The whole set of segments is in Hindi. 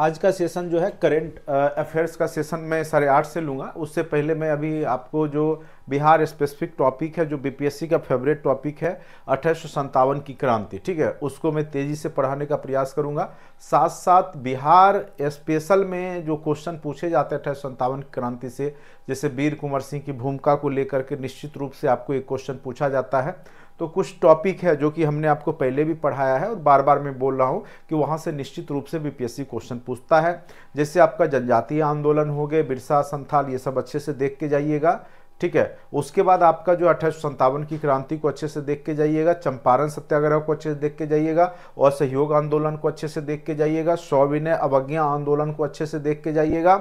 आज का सेशन जो है करेंट अफेयर्स uh, का सेशन मैं साढ़े आठ से लूँगा उससे पहले मैं अभी आपको जो बिहार स्पेसिफिक टॉपिक है जो बीपीएससी का फेवरेट टॉपिक है अठारह की क्रांति ठीक है उसको मैं तेज़ी से पढ़ाने का प्रयास करूँगा साथ साथ बिहार स्पेशल में जो क्वेश्चन पूछे जाते हैं अठारह की क्रांति से जैसे वीर कुंवर सिंह की भूमिका को लेकर के निश्चित रूप से आपको एक क्वेश्चन पूछा जाता है तो कुछ टॉपिक है जो कि हमने आपको पहले भी पढ़ाया है और बार बार मैं बोल रहा हूँ कि वहाँ से निश्चित रूप से बीपीएससी क्वेश्चन पूछता है जैसे आपका जनजातीय आंदोलन हो गए बिरसा संथाल ये सब अच्छे से देख के जाइएगा ठीक है उसके बाद आपका जो अठारह की क्रांति को अच्छे से देख के जाइएगा चंपारण सत्याग्रह को अच्छे से देख के जाइएगा और सहयोग आंदोलन को अच्छे से देख के जाइएगा सौविनय अवज्ञा आंदोलन को अच्छे से देख के जाइएगा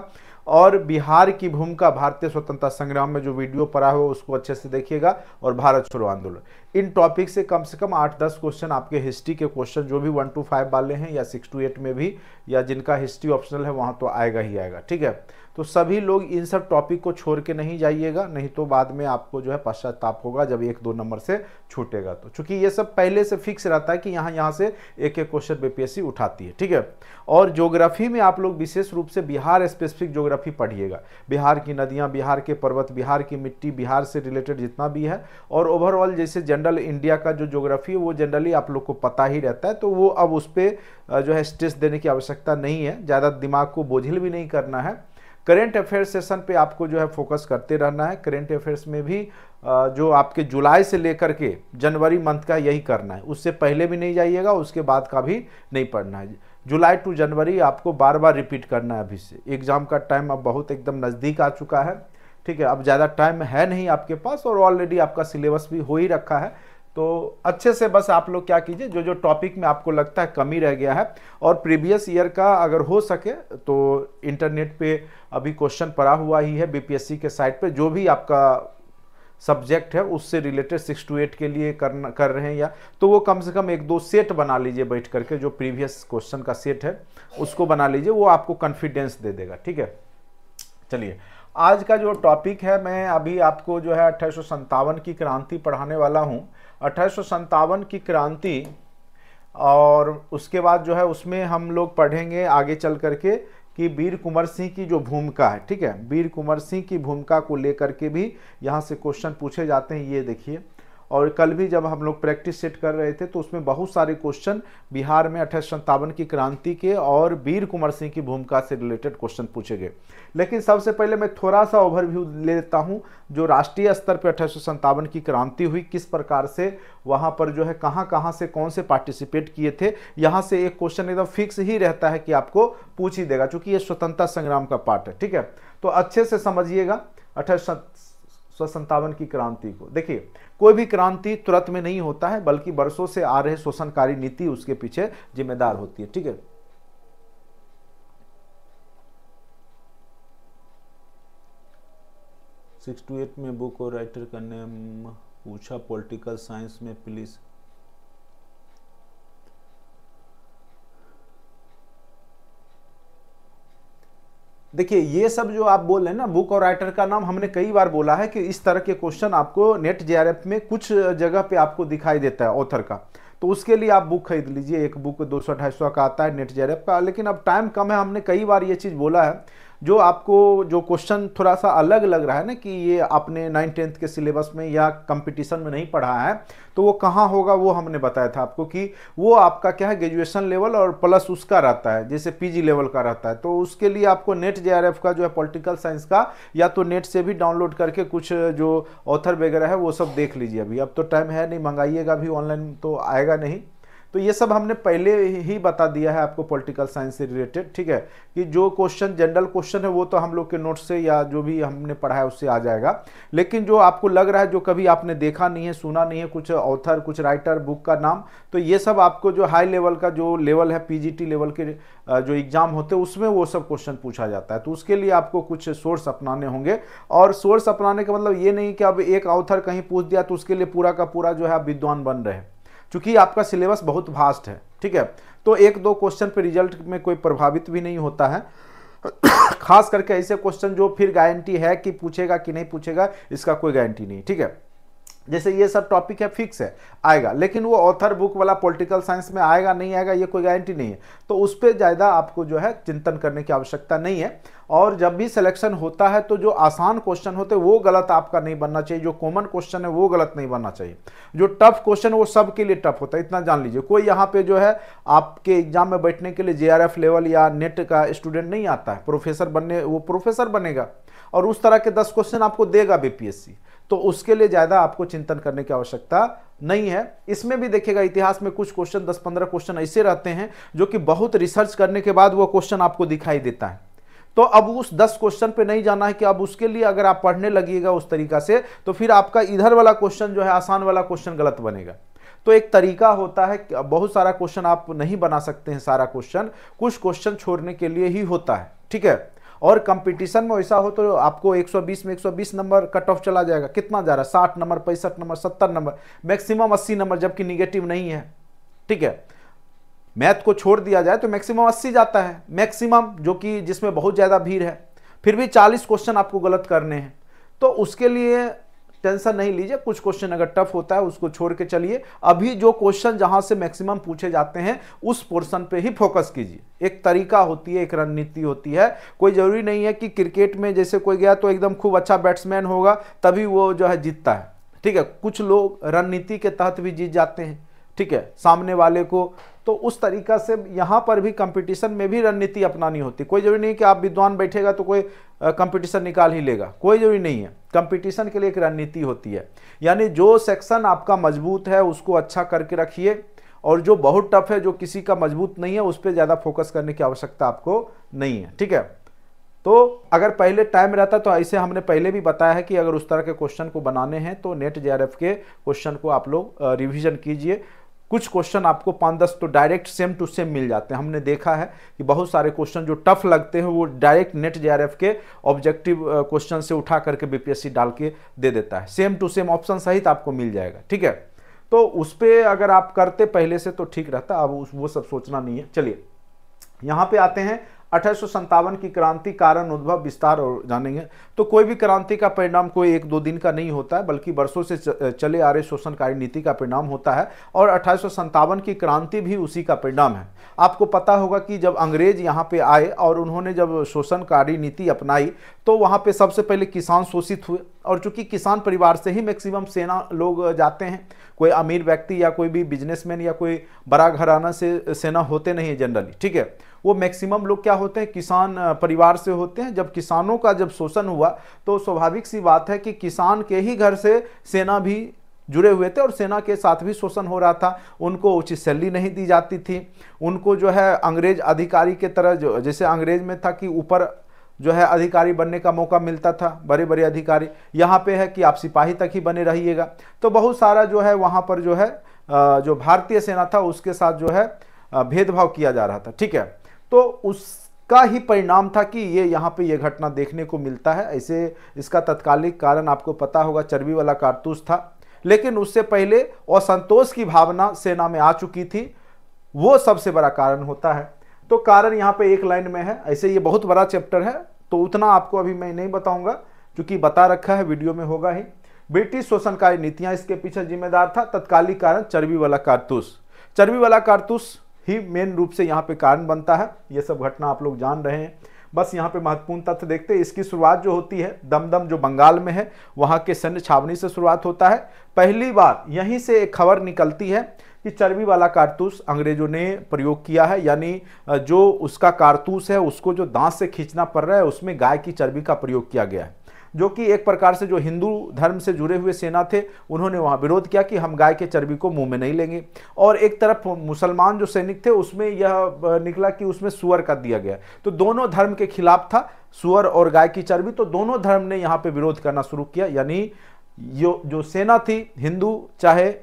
और बिहार की भूमिका भारतीय स्वतंत्रता संग्राम में जो वीडियो पड़ा हुआ उसको अच्छे से देखिएगा और भारत छोड़ो आंदोलन इन टॉपिक से कम से कम आठ दस क्वेश्चन आपके हिस्ट्री के क्वेश्चन जो भी वन टू फाइव वाले हैं या सिक्स टू एट में भी या जिनका हिस्ट्री ऑप्शनल है वहाँ तो आएगा ही आएगा ठीक है तो सभी लोग इन सब टॉपिक को छोड़ के नहीं जाइएगा नहीं तो बाद में आपको जो है पश्चाताप होगा जब एक दो नंबर से छूटेगा तो चूंकि ये सब पहले से फिक्स रहता है कि यहाँ यहाँ से एक एक क्वेश्चन बीपीएससी उठाती है ठीक है और ज्योग्राफी में आप लोग विशेष रूप से बिहार स्पेसिफिक ज्योग्राफी पढ़िएगा बिहार की नदियाँ बिहार के पर्वत बिहार की मिट्टी बिहार से रिलेटेड जितना भी है और ओवरऑल जैसे जनरल इंडिया का जो ज्योग्राफी है वो जनरली आप लोग को पता ही रहता है तो वो अब उस पर जो है स्ट्रेस देने की आवश्यकता आवश्यकता नहीं है ज़्यादा दिमाग को बोझिल भी नहीं करना है करेंट अफेयर सेशन पे आपको जो है फोकस करते रहना है करेंट अफेयर्स में भी जो आपके जुलाई से लेकर के जनवरी मंथ का यही करना है उससे पहले भी नहीं जाइएगा उसके बाद का भी नहीं पढ़ना है जुलाई टू जनवरी आपको बार बार रिपीट करना है अभी से एग्ज़ाम का टाइम अब बहुत एकदम नज़दीक आ चुका है ठीक है अब ज़्यादा टाइम है नहीं आपके पास और ऑलरेडी आपका सिलेबस भी हो ही रखा है तो अच्छे से बस आप लोग क्या कीजिए जो जो टॉपिक में आपको लगता है कमी रह गया है और प्रीवियस ईयर का अगर हो सके तो इंटरनेट पे अभी क्वेश्चन पड़ा हुआ ही है बीपीएससी के साइट पे जो भी आपका सब्जेक्ट है उससे रिलेटेड सिक्स टू एट के लिए करना कर रहे हैं या तो वो कम से कम एक दो सेट बना लीजिए बैठ करके जो प्रीवियस क्वेश्चन का सेट है उसको बना लीजिए वो आपको कॉन्फिडेंस दे देगा ठीक है चलिए आज का जो टॉपिक है मैं अभी आपको जो है अट्ठाईस की क्रांति पढ़ाने वाला हूँ अठारह की क्रांति और उसके बाद जो है उसमें हम लोग पढ़ेंगे आगे चल करके कि वीर कुंवर सिंह की जो भूमिका है ठीक है वीर कुंवर सिंह की भूमिका को लेकर के भी यहाँ से क्वेश्चन पूछे जाते हैं ये देखिए और कल भी जब हम लोग प्रैक्टिस सेट कर रहे थे तो उसमें बहुत सारे क्वेश्चन बिहार में अठाईस संतावन की क्रांति के और वीर कुंवर सिंह की भूमिका से रिलेटेड क्वेश्चन पूछे गए लेकिन सबसे पहले मैं थोड़ा सा ओवरव्यू ले लेता हूँ जो राष्ट्रीय स्तर पर संतावन की क्रांति हुई किस प्रकार से वहाँ पर जो है कहाँ कहाँ से कौन से पार्टिसिपेट किए थे यहाँ से एक क्वेश्चन एकदम फिक्स ही रहता है कि आपको पूछ ही देगा चूँकि ये स्वतंत्रता संग्राम का पार्ट है ठीक है तो अच्छे से समझिएगा अठाईस सौ की क्रांति को देखिए कोई भी क्रांति तुरंत में नहीं होता है बल्कि बरसों से आ रहे शोषणकारी नीति उसके पीछे जिम्मेदार होती है ठीक है सिक्स टू एट में बुक और राइटर का नेम पूछा पॉलिटिकल साइंस में प्लीज़ देखिए ये सब जो आप बोल रहे हैं ना बुक और राइटर का नाम हमने कई बार बोला है कि इस तरह के क्वेश्चन आपको नेट जे में कुछ जगह पे आपको दिखाई देता है ऑथर का तो उसके लिए आप बुक खरीद लीजिए एक बुक दो सौ ढाई सौ का आता है नेट जे का लेकिन अब टाइम कम है हमने कई बार ये चीज़ बोला है जो आपको जो क्वेश्चन थोड़ा सा अलग लग रहा है ना कि ये आपने नाइन टेंथ के सिलेबस में या कंपटीशन में नहीं पढ़ा है तो वो कहाँ होगा वो हमने बताया था आपको कि वो आपका क्या है ग्रेजुएशन लेवल और प्लस उसका रहता है जैसे पीजी लेवल का रहता है तो उसके लिए आपको नेट जे का जो है पॉलिटिकल साइंस का या तो नेट से भी डाउनलोड करके कुछ जो ऑथर वगैरह है वो सब देख लीजिए अभी अब तो टाइम है नहीं मंगाइएगा अभी ऑनलाइन तो आएगा नहीं तो ये सब हमने पहले ही बता दिया है आपको पॉलिटिकल साइंस से रिलेटेड ठीक है कि जो क्वेश्चन जनरल क्वेश्चन है वो तो हम लोग के नोट से या जो भी हमने पढ़ा है उससे आ जाएगा लेकिन जो आपको लग रहा है जो कभी आपने देखा नहीं है सुना नहीं है कुछ ऑथर कुछ राइटर बुक का नाम तो ये सब आपको जो हाई लेवल का जो लेवल है पी लेवल के जो एग्ज़ाम होते हैं उसमें वो सब क्वेश्चन पूछा जाता है तो उसके लिए आपको कुछ सोर्स अपनाने होंगे और सोर्स अपनाने का मतलब ये नहीं कि अब एक ऑथर कहीं पूछ दिया तो उसके लिए पूरा का पूरा जो है आप विद्वान बन रहे हैं चूंकि आपका सिलेबस बहुत वास्ट है ठीक है तो एक दो क्वेश्चन पे रिजल्ट में कोई प्रभावित भी नहीं होता है खास करके ऐसे क्वेश्चन जो फिर गारंटी है कि पूछेगा कि नहीं पूछेगा इसका कोई गारंटी नहीं ठीक है जैसे ये सब टॉपिक है फिक्स है आएगा लेकिन वो ऑथर बुक वाला पॉलिटिकल साइंस में आएगा नहीं आएगा ये कोई गारंटी नहीं है तो उस पर ज़्यादा आपको जो है चिंतन करने की आवश्यकता नहीं है और जब भी सिलेक्शन होता है तो जो आसान क्वेश्चन होते वो गलत आपका नहीं बनना चाहिए जो कॉमन क्वेश्चन है वो गलत नहीं बनना चाहिए जो टफ क्वेश्चन वो सबके लिए टफ होता है इतना जान लीजिए कोई यहाँ पे जो है आपके एग्जाम में बैठने के लिए जे लेवल या नेट का स्टूडेंट नहीं आता है प्रोफेसर बनने वो प्रोफेसर बनेगा और उस तरह के दस क्वेश्चन आपको देगा बी तो उसके लिए ज़्यादा आपको चिंतन करने की आवश्यकता नहीं है इसमें भी देखेगा इतिहास में कुछ क्वेश्चन दस पंद्रह क्वेश्चन ऐसे रहते हैं जो कि बहुत रिसर्च करने के बाद वो क्वेश्चन आपको दिखाई देता है तो अब उस 10 क्वेश्चन पे नहीं जाना है कि अब उसके लिए अगर आप पढ़ने लगिएगा उस तरीका से तो फिर आपका इधर वाला क्वेश्चन जो है आसान वाला क्वेश्चन गलत बनेगा तो एक तरीका होता है बहुत सारा क्वेश्चन आप नहीं बना सकते हैं सारा क्वेश्चन कुछ क्वेश्चन छोड़ने के लिए ही होता है ठीक है और कंपटीशन में ऐसा हो तो आपको 120 में 120 नंबर कट ऑफ चला जाएगा कितना जा रहा है साठ नंबर पैंसठ नंबर सत्तर नंबर मैक्सिमम अस्सी नंबर जबकि निगेटिव नहीं है ठीक है मैथ को छोड़ दिया जाए तो मैक्सिमम अस्सी जाता है मैक्सिमम जो कि जिसमें बहुत ज़्यादा भीड़ है फिर भी चालीस क्वेश्चन आपको गलत करने हैं तो उसके लिए टेंशन नहीं लीजिए कुछ क्वेश्चन अगर टफ होता है उसको छोड़ के चलिए अभी जो क्वेश्चन जहां से मैक्सिमम पूछे जाते हैं उस पोर्शन पे ही फोकस कीजिए एक तरीका होती है एक रणनीति होती है कोई ज़रूरी नहीं है कि क्रिकेट में जैसे कोई गया तो एकदम खूब अच्छा बैट्समैन होगा तभी वो जो है जीतता है ठीक है कुछ लोग रणनीति के तहत भी जीत जाते हैं ठीक है सामने वाले को तो उस तरीका से यहाँ पर भी कंपटीशन में भी रणनीति अपनानी होती कोई जरूरी नहीं कि आप विद्वान बैठेगा तो कोई कंपटीशन निकाल ही लेगा कोई जरूरी नहीं है कंपटीशन के लिए एक रणनीति होती है यानी जो सेक्शन आपका मजबूत है उसको अच्छा करके रखिए और जो बहुत टफ है जो किसी का मजबूत नहीं है उस पर ज़्यादा फोकस करने की आवश्यकता आपको नहीं है ठीक है तो अगर पहले टाइम रहता तो ऐसे हमने पहले भी बताया है कि अगर उस तरह के क्वेश्चन को बनाने हैं तो नेट जे के क्वेश्चन को आप लोग रिविजन कीजिए कुछ क्वेश्चन आपको पाँच दस तो डायरेक्ट सेम टू सेम मिल जाते हैं हमने देखा है कि बहुत सारे क्वेश्चन जो टफ लगते हैं वो डायरेक्ट नेट जे के ऑब्जेक्टिव क्वेश्चन से उठा करके बीपीएससी डाल के दे देता है सेम टू सेम ऑप्शन सहित आपको मिल जाएगा ठीक है तो उस पर अगर आप करते पहले से तो ठीक रहता अब वो सब सोचना नहीं है चलिए यहाँ पे आते हैं अठारह की क्रांति कारण उद्भव विस्तार और जानेंगे तो कोई भी क्रांति का परिणाम कोई एक दो दिन का नहीं होता है बल्कि वर्षों से चले आ रहे शोषणकारी नीति का परिणाम होता है और अठारह की क्रांति भी उसी का परिणाम है आपको पता होगा कि जब अंग्रेज यहाँ पे आए और उन्होंने जब शोषणकारी नीति अपनाई तो वहाँ पर सबसे पहले किसान शोषित हुए और चूंकि किसान परिवार से ही मैक्सिमम सेना लोग जाते हैं कोई अमीर व्यक्ति या कोई भी बिजनेसमैन या कोई बड़ा घराना से सेना होते नहीं है जनरली ठीक है वो मैक्सिमम लोग क्या होते हैं किसान परिवार से होते हैं जब किसानों का जब शोषण हुआ तो स्वाभाविक सी बात है कि किसान के ही घर से सेना भी जुड़े हुए थे और सेना के साथ भी शोषण हो रहा था उनको उचित सैलरी नहीं दी जाती थी उनको जो है अंग्रेज अधिकारी के तरह जो जैसे अंग्रेज में था कि ऊपर जो है अधिकारी बनने का मौका मिलता था बड़े बड़े अधिकारी यहाँ पे है कि आप सिपाही तक ही बने रहिएगा तो बहुत सारा जो है वहाँ पर जो है जो भारतीय सेना था उसके साथ जो है भेदभाव किया जा रहा था ठीक है तो उसका ही परिणाम था कि ये यहाँ पे ये घटना देखने को मिलता है ऐसे इसका तत्कालिक कारण आपको पता होगा चर्बी वाला कारतूस था लेकिन उससे पहले असंतोष की भावना सेना में आ चुकी थी वो सबसे बड़ा कारण होता है तो कारण यहाँ पे एक लाइन में है ऐसे ये बहुत बड़ा चैप्टर है तो उतना आपको अभी मैं नहीं बताऊंगा क्योंकि बता रखा है वीडियो में होगा ही ब्रिटिश शोषणकारी नीतियाँ इसके पीछे जिम्मेदार था तत्कालिक कारण चर्बी वाला कारतूस चर्बी वाला कारतूस ही मेन रूप से यहाँ पे कारण बनता है ये सब घटना आप लोग जान रहे हैं बस यहाँ पे महत्वपूर्ण तथ्य देखते हैं इसकी शुरुआत जो होती है दमदम जो बंगाल में है वहाँ के सैन्य छावनी से शुरुआत होता है पहली बार यहीं से एक खबर निकलती है कि चर्बी वाला कारतूस अंग्रेजों ने प्रयोग किया है यानी जो उसका कारतूस है उसको जो दांत से खींचना पड़ रहा है उसमें गाय की चर्बी का प्रयोग किया गया है जो कि एक प्रकार से जो हिंदू धर्म से जुड़े हुए सेना थे उन्होंने वहाँ विरोध किया कि हम गाय के चर्बी को मुंह में नहीं लेंगे और एक तरफ मुसलमान जो सैनिक थे उसमें यह निकला कि उसमें सुअर का दिया गया तो दोनों धर्म के खिलाफ था सुअर और गाय की चर्बी तो दोनों धर्म ने यहाँ पे विरोध करना शुरू किया यानी यो जो सेना थी हिंदू चाहे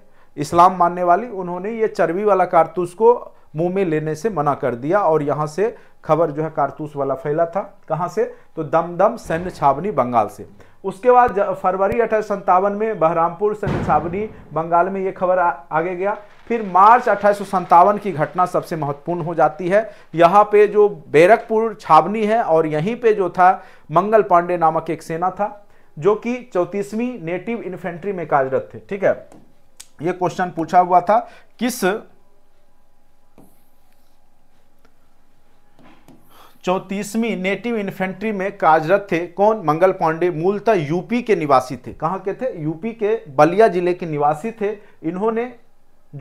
इस्लाम मानने वाली उन्होंने ये चर्बी वाला कारतूस को मुंह में लेने से मना कर दिया और यहाँ से खबर जो है कारतूस वाला फैला था कहाँ से तो दमदम सैन्य छावनी बंगाल से उसके बाद फरवरी अठारह में बहरामपुर सैन्य छावनी बंगाल में ये खबर आगे गया फिर मार्च अठारह की घटना सबसे महत्वपूर्ण हो जाती है यहाँ पे जो बैरकपुर छावनी है और यहीं पे जो था मंगल पांडे नामक एक सेना था जो कि चौतीसवीं नेटिव इन्फेंट्री में कार्यरत थे ठीक है ये क्वेश्चन पूछा हुआ था किस चौंतीसवीं नेटिव इन्फेंट्री में कार्यरत थे कौन मंगल पांडे मूलतः यूपी के निवासी थे कहाँ के थे यूपी के बलिया जिले के निवासी थे इन्होंने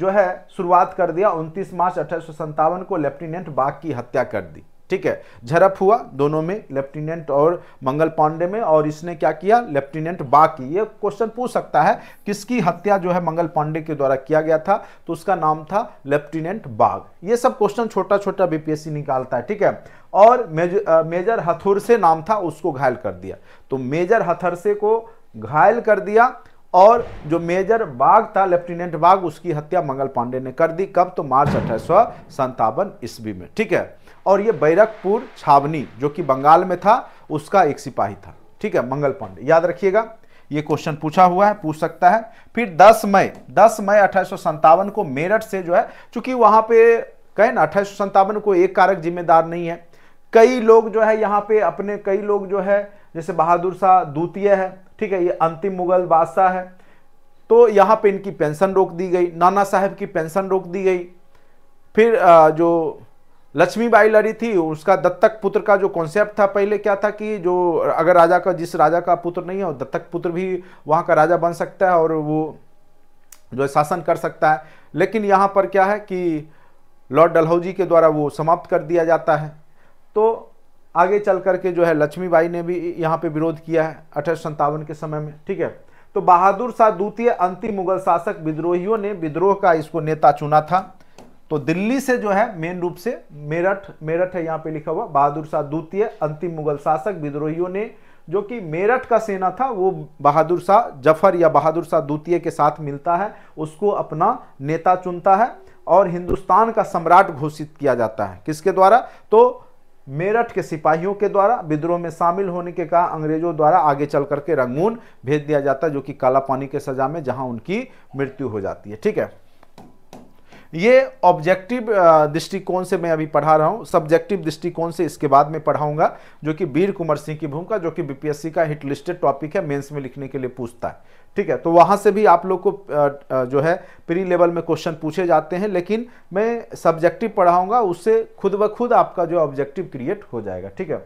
जो है शुरुआत कर दिया 29 मार्च अठारह को लेफ्टिनेंट बाग की हत्या कर दी ठीक है झड़प हुआ दोनों में लेफ्टिनेंट और मंगल पांडे में और इसने क्या किया लेफ्टिनेंट बा की ये क्वेश्चन पूछ सकता है किसकी हत्या जो है मंगल पांडे के द्वारा किया गया था तो उसका नाम था लेफ्टिनेंट बाग ये सब क्वेश्चन छोटा छोटा बीपीएससी निकालता है ठीक है और मेज, मेजर हथुरसे नाम था उसको घायल कर दिया तो मेजर हथरसे को घायल कर दिया और जो मेजर बाग था लेफ्टिनेंट बाग उसकी हत्या मंगल पांडे ने कर दी कब तो मार्च अठारह सौ ईस्वी में ठीक है और ये बैरकपुर छावनी जो कि बंगाल में था उसका एक सिपाही था ठीक है मंगल पांडे याद रखिएगा ये क्वेश्चन पूछा हुआ है पूछ सकता है फिर 10 मई 10 मई अठारह को मेरठ से जो है चूंकि वहां पे कहे ना अठारह को एक कारक जिम्मेदार नहीं है कई लोग जो है यहाँ पे अपने कई लोग जो है जैसे बहादुर शाह द्वितीय है ठीक है ये अंतिम मुगल बादशाह है तो यहाँ पे इनकी पेंशन रोक दी गई नाना साहब की पेंशन रोक दी गई फिर जो लक्ष्मीबाई लड़ी थी उसका दत्तक पुत्र का जो कॉन्सेप्ट था पहले क्या था कि जो अगर राजा का जिस राजा का पुत्र नहीं है दत्तक पुत्र भी वहाँ का राजा बन सकता है और वो जो शासन कर सकता है लेकिन यहाँ पर क्या है कि लॉर्ड डलहौजी के द्वारा वो समाप्त कर दिया जाता है तो आगे चल करके जो है लक्ष्मीबाई ने भी यहाँ पे विरोध किया है अठारह के समय में ठीक है तो बहादुर शाह द्वितीय अंतिम मुगल शासक विद्रोहियों ने विद्रोह का इसको नेता चुना था तो दिल्ली से जो है मेन रूप से मेरठ मेरठ है यहाँ पे लिखा हुआ बहादुर शाह द्वितीय अंतिम मुगल शासक विद्रोहियों ने जो कि मेरठ का सेना था वो बहादुर शाह जफर या बहादुर शाह द्वितीय के साथ मिलता है उसको अपना नेता चुनता है और हिंदुस्तान का सम्राट घोषित किया जाता है किसके द्वारा तो मेरठ के सिपाहियों के द्वारा विद्रोह में शामिल होने के कारण अंग्रेजों द्वारा आगे चल करके रंगून भेज दिया जाता है जो कि काला पानी के सजा में जहां उनकी मृत्यु हो जाती है ठीक है ये ऑब्जेक्टिव uh, दृष्टिकोण से मैं अभी पढ़ा रहा हूँ सब्जेक्टिव दृष्टिकोण से इसके बाद में पढ़ाऊंगा जो कि वीर कुमार सिंह की भूमिका जो कि बीपीएससी का हिट लिस्टेड टॉपिक है मेंस में लिखने के लिए पूछता है ठीक है तो वहाँ से भी आप लोग को uh, uh, जो है प्री लेवल में क्वेश्चन पूछे जाते हैं लेकिन मैं सब्जेक्टिव पढ़ाऊंगा उससे खुद ब खुद आपका जो ऑब्जेक्टिव क्रिएट हो जाएगा ठीक है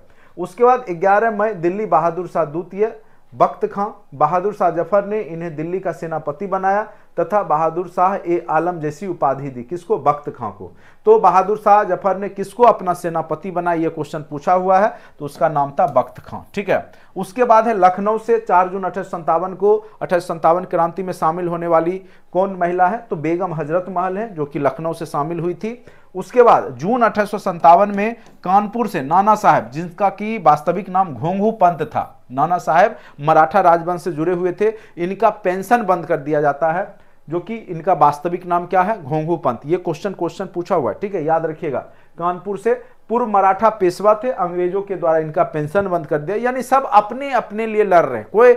उसके बाद ग्यारह मई दिल्ली बहादुर शाह द्वितीय बख्त खां बहादुर शाह जफर ने इन्हें दिल्ली का सेनापति बनाया तथा बहादुर शाह ए आलम जैसी उपाधि दी किसको बख्त खां को तो बहादुर शाह जफर ने किसको अपना सेनापति बनाया यह क्वेश्चन पूछा हुआ है तो उसका नाम था बख्त खां ठीक है उसके बाद है लखनऊ से 4 जून संतावन को अठाईस संतावन क्रांति में शामिल होने वाली कौन महिला है तो बेगम हजरत महल है जो कि लखनऊ से शामिल हुई थी उसके बाद जून अठारह में कानपुर से नाना साहब जिनका की वास्तविक नाम घोंघू पंत था नाना साहब मराठा राजवंश से जुड़े हुए थे इनका पेंशन बंद कर दिया जाता है जो कि इनका वास्तविक नाम क्या है घोंघू पंत ये क्वेश्चन क्वेश्चन पूछा हुआ है ठीक है याद रखिएगा कानपुर से पूर्व मराठा पेशवा थे अंग्रेजों के द्वारा इनका पेंशन बंद कर दिया यानी सब अपने अपने लिए लड़ रहे कोई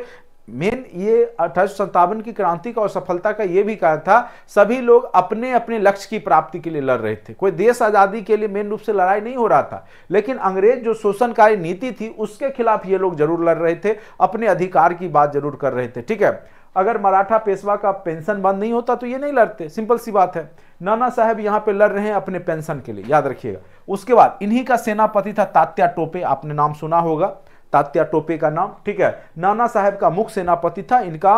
मेन ये अठारह की क्रांति का और सफलता का ये भी कारण था सभी लोग अपने अपने लक्ष्य की प्राप्ति के लिए लड़ रहे थे कोई देश आज़ादी के लिए मेन रूप से लड़ाई नहीं हो रहा था लेकिन अंग्रेज जो शोषणकारी नीति थी उसके खिलाफ ये लोग जरूर लड़ रहे थे अपने अधिकार की बात जरूर कर रहे थे ठीक है अगर मराठा पेशवा का पेंशन बंद नहीं होता तो ये नहीं लड़ते सिंपल सी बात है नाना साहब यहाँ पे लड़ रहे हैं अपने पेंशन के लिए याद रखिएगा उसके बाद इन्हीं का सेनापति था तात्या टोपे आपने नाम सुना होगा तात्या टोपे का नाम ठीक है नाना साहब का मुख्य सेनापति था इनका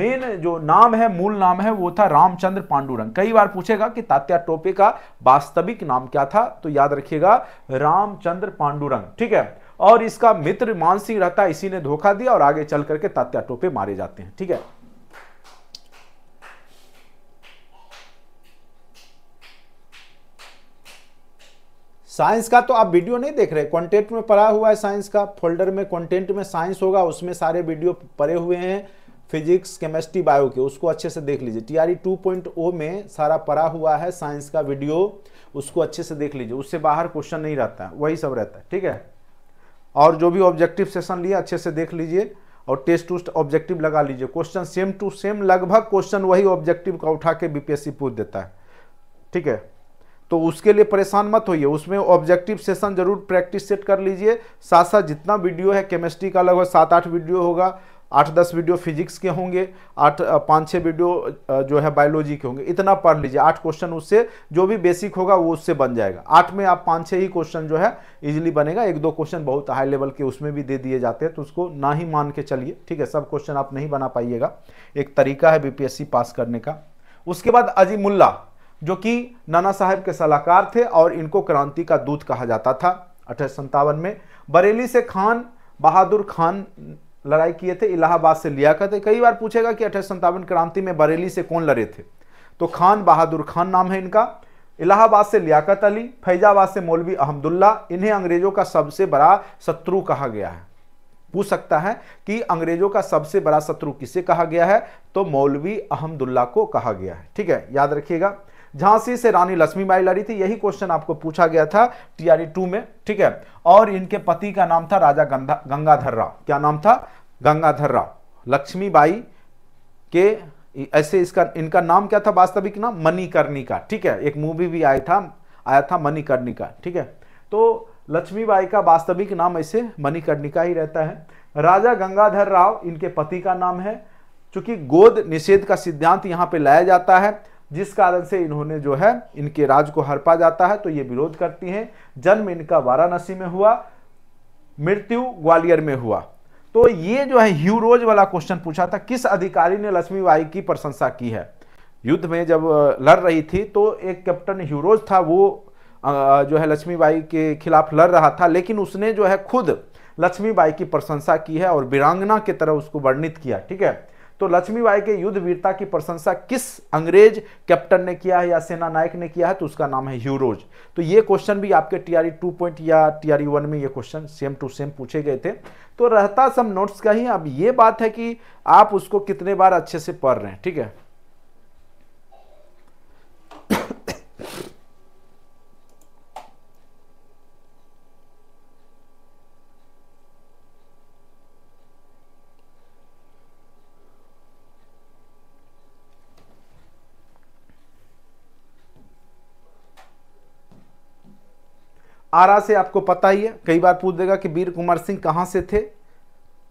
मेन जो नाम है मूल नाम है वो था रामचंद्र पांडुरंग कई बार पूछेगा कि तात्या टोपे का वास्तविक नाम क्या था तो याद रखिएगा रामचंद्र पांडुरंग ठीक है और इसका मित्र मानसिंह रहता इसी ने धोखा दिया और आगे चल करके तात्या टोपे मारे जाते हैं ठीक है साइंस का तो आप वीडियो नहीं देख रहे कंटेंट में पड़ा हुआ है साइंस का फोल्डर में कंटेंट में साइंस होगा उसमें सारे वीडियो पड़े हुए हैं फिजिक्स केमिस्ट्री बायो के उसको अच्छे से देख लीजिए टी आर टू में सारा पड़ा हुआ है साइंस का वीडियो उसको अच्छे से देख लीजिए उससे बाहर क्वेश्चन नहीं रहता है वही सब रहता है ठीक है और जो भी ऑब्जेक्टिव सेशन लिए अच्छे से देख लीजिए और टेस्ट टूस्ट ऑब्जेक्टिव लगा लीजिए क्वेश्चन सेम टू सेम लगभग क्वेश्चन वही ऑब्जेक्टिव का उठा के बीपीएससी पूछ देता है ठीक है तो उसके लिए परेशान मत होइए उसमें ऑब्जेक्टिव सेशन जरूर प्रैक्टिस सेट कर लीजिए साथ साथ जितना वीडियो है केमिस्ट्री का लगभग सात आठ वीडियो होगा आठ दस वीडियो फिजिक्स के होंगे आठ पाँच छः वीडियो जो है बायोलॉजी के होंगे इतना पढ़ लीजिए आठ क्वेश्चन उससे जो भी बेसिक होगा वो उससे बन जाएगा आठ में आप पाँच छः ही क्वेश्चन जो है इजीली बनेगा एक दो क्वेश्चन बहुत हाई लेवल के उसमें भी दे दिए जाते हैं तो उसको ना ही मान के चलिए ठीक है सब क्वेश्चन आप नहीं बना पाइएगा एक तरीका है बीपीएससी पास करने का उसके बाद अजीमुल्ला जो कि नाना साहब के सलाहकार थे और इनको क्रांति का दूत कहा जाता था अठारह में बरेली से खान बहादुर खान लड़ाई किए थे इलाहाबाद से लिया करते कई बार पूछेगा कि अठारह क्रांति में बरेली से कौन लड़े थे तो खान बहादुर खान नाम है इनका इलाहाबाद से लियाकत अली फैजाबाद से मौलवी अहमदुल्ला इन्हें अंग्रेजों का सबसे बड़ा शत्रु कहा गया है पूछ सकता है कि अंग्रेजों का सबसे बड़ा शत्रु किसे कहा गया है तो मौलवी अहमदुल्ला को कहा गया है ठीक है याद रखिएगा झांसी से रानी लक्ष्मीबाई लड़ी थी यही क्वेश्चन आपको पूछा गया था टीआरई टू में ठीक है और इनके पति का नाम था राजा गंगाधर राव क्या नाम था गंगाधर राव लक्ष्मीबाई के ऐसे इसका इनका नाम क्या था वास्तविक नाम मणिकर्णी का ठीक है एक मूवी भी आया था आया था मणिकर्णी का ठीक है तो लक्ष्मीबाई का वास्तविक नाम ऐसे मणिकर्णिका ही रहता है राजा गंगाधर राव इनके पति का नाम है चूंकि गोद निषेध का सिद्धांत यहाँ पे लाया जाता है जिस कारण से इन्होंने जो है इनके राज को हरपा जाता है तो ये विरोध करती हैं जन्म इनका वाराणसी में हुआ मृत्यु ग्वालियर में हुआ तो ये जो है ह्यूरोज वाला क्वेश्चन पूछा था किस अधिकारी ने लक्ष्मीबाई की प्रशंसा की है युद्ध में जब लड़ रही थी तो एक कैप्टन ह्यूरोज था वो जो है लक्ष्मीबाई के खिलाफ लड़ रहा था लेकिन उसने जो है खुद लक्ष्मीबाई की प्रशंसा की है और वीरांगना की तरह उसको वर्णित किया ठीक है तो लक्ष्मीबाई के युद्ध वीरता की प्रशंसा किस अंग्रेज कैप्टन ने किया है या सेना नायक ने किया है तो उसका नाम है ह्यूरोज तो ये क्वेश्चन भी आपके टीआरई टू पॉइंट या टीआरई वन में ये क्वेश्चन सेम टू सेम पूछे गए थे तो रहता सब नोट्स का ही अब ये बात है कि आप उसको कितने बार अच्छे से पढ़ रहे हैं ठीक है आरा से आपको पता ही है कई बार पूछ देगा कि वीर कुमार सिंह कहाँ से थे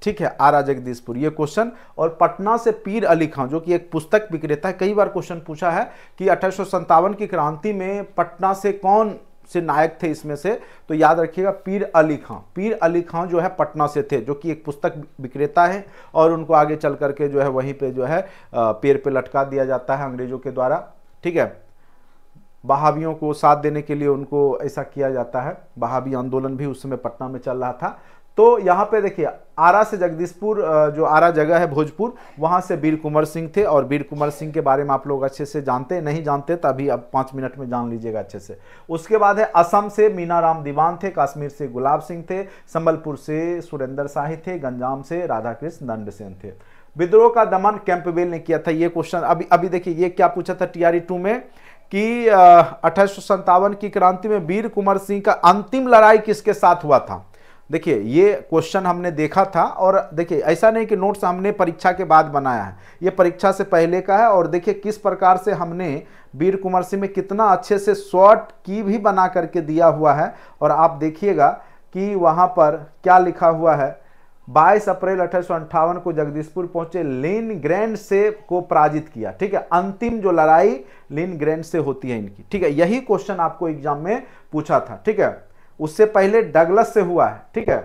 ठीक है आरा जगदीशपुर ये क्वेश्चन और पटना से पीर अली खां जो कि एक पुस्तक विक्रेता है कई बार क्वेश्चन पूछा है कि अठारह की क्रांति में पटना से कौन से नायक थे इसमें से तो याद रखिएगा पीर अली खां पीर अली खां जो है पटना से थे जो कि एक पुस्तक विक्रेता है और उनको आगे चल करके जो है वहीं पे जो है पेड़ पे लटका दिया जाता है अंग्रेजों के द्वारा ठीक है बहावियों को साथ देने के लिए उनको ऐसा किया जाता है बहावी आंदोलन भी उस समय पटना में चल रहा था तो यहाँ पे देखिए आरा से जगदीशपुर जो आरा जगह है भोजपुर वहाँ से वीर कुंवर सिंह थे और वीर कुंवर सिंह के बारे में आप लोग अच्छे से जानते नहीं जानते तो अभी अब पाँच मिनट में जान लीजिएगा अच्छे से उसके बाद है असम से मीनाराम दीवान थे कश्मीर से गुलाब सिंह थे संबलपुर से सुरेंद्र शाही थे गंजाम से राधाकृष्ण दंडसेन थे विद्रोह का दमन कैंपबेल ने किया था ये क्वेश्चन अभी अभी देखिए ये क्या पूछा था टी टू में कि अठारह की क्रांति में वीर कुंवर सिंह का अंतिम लड़ाई किसके साथ हुआ था देखिए ये क्वेश्चन हमने देखा था और देखिए ऐसा नहीं कि नोट्स हमने परीक्षा के बाद बनाया है ये परीक्षा से पहले का है और देखिए किस प्रकार से हमने वीर कुंवर सिंह में कितना अच्छे से शॉर्ट की भी बना करके दिया हुआ है और आप देखिएगा कि वहाँ पर क्या लिखा हुआ है 22 अप्रैल अठारह को जगदीशपुर पहुंचे लिन ग्रैंड से को पराजित किया ठीक है अंतिम जो लड़ाई लिन ग्रैंड से होती है इनकी ठीक है यही क्वेश्चन आपको एग्जाम में पूछा था ठीक है उससे पहले डगलस से हुआ है ठीक है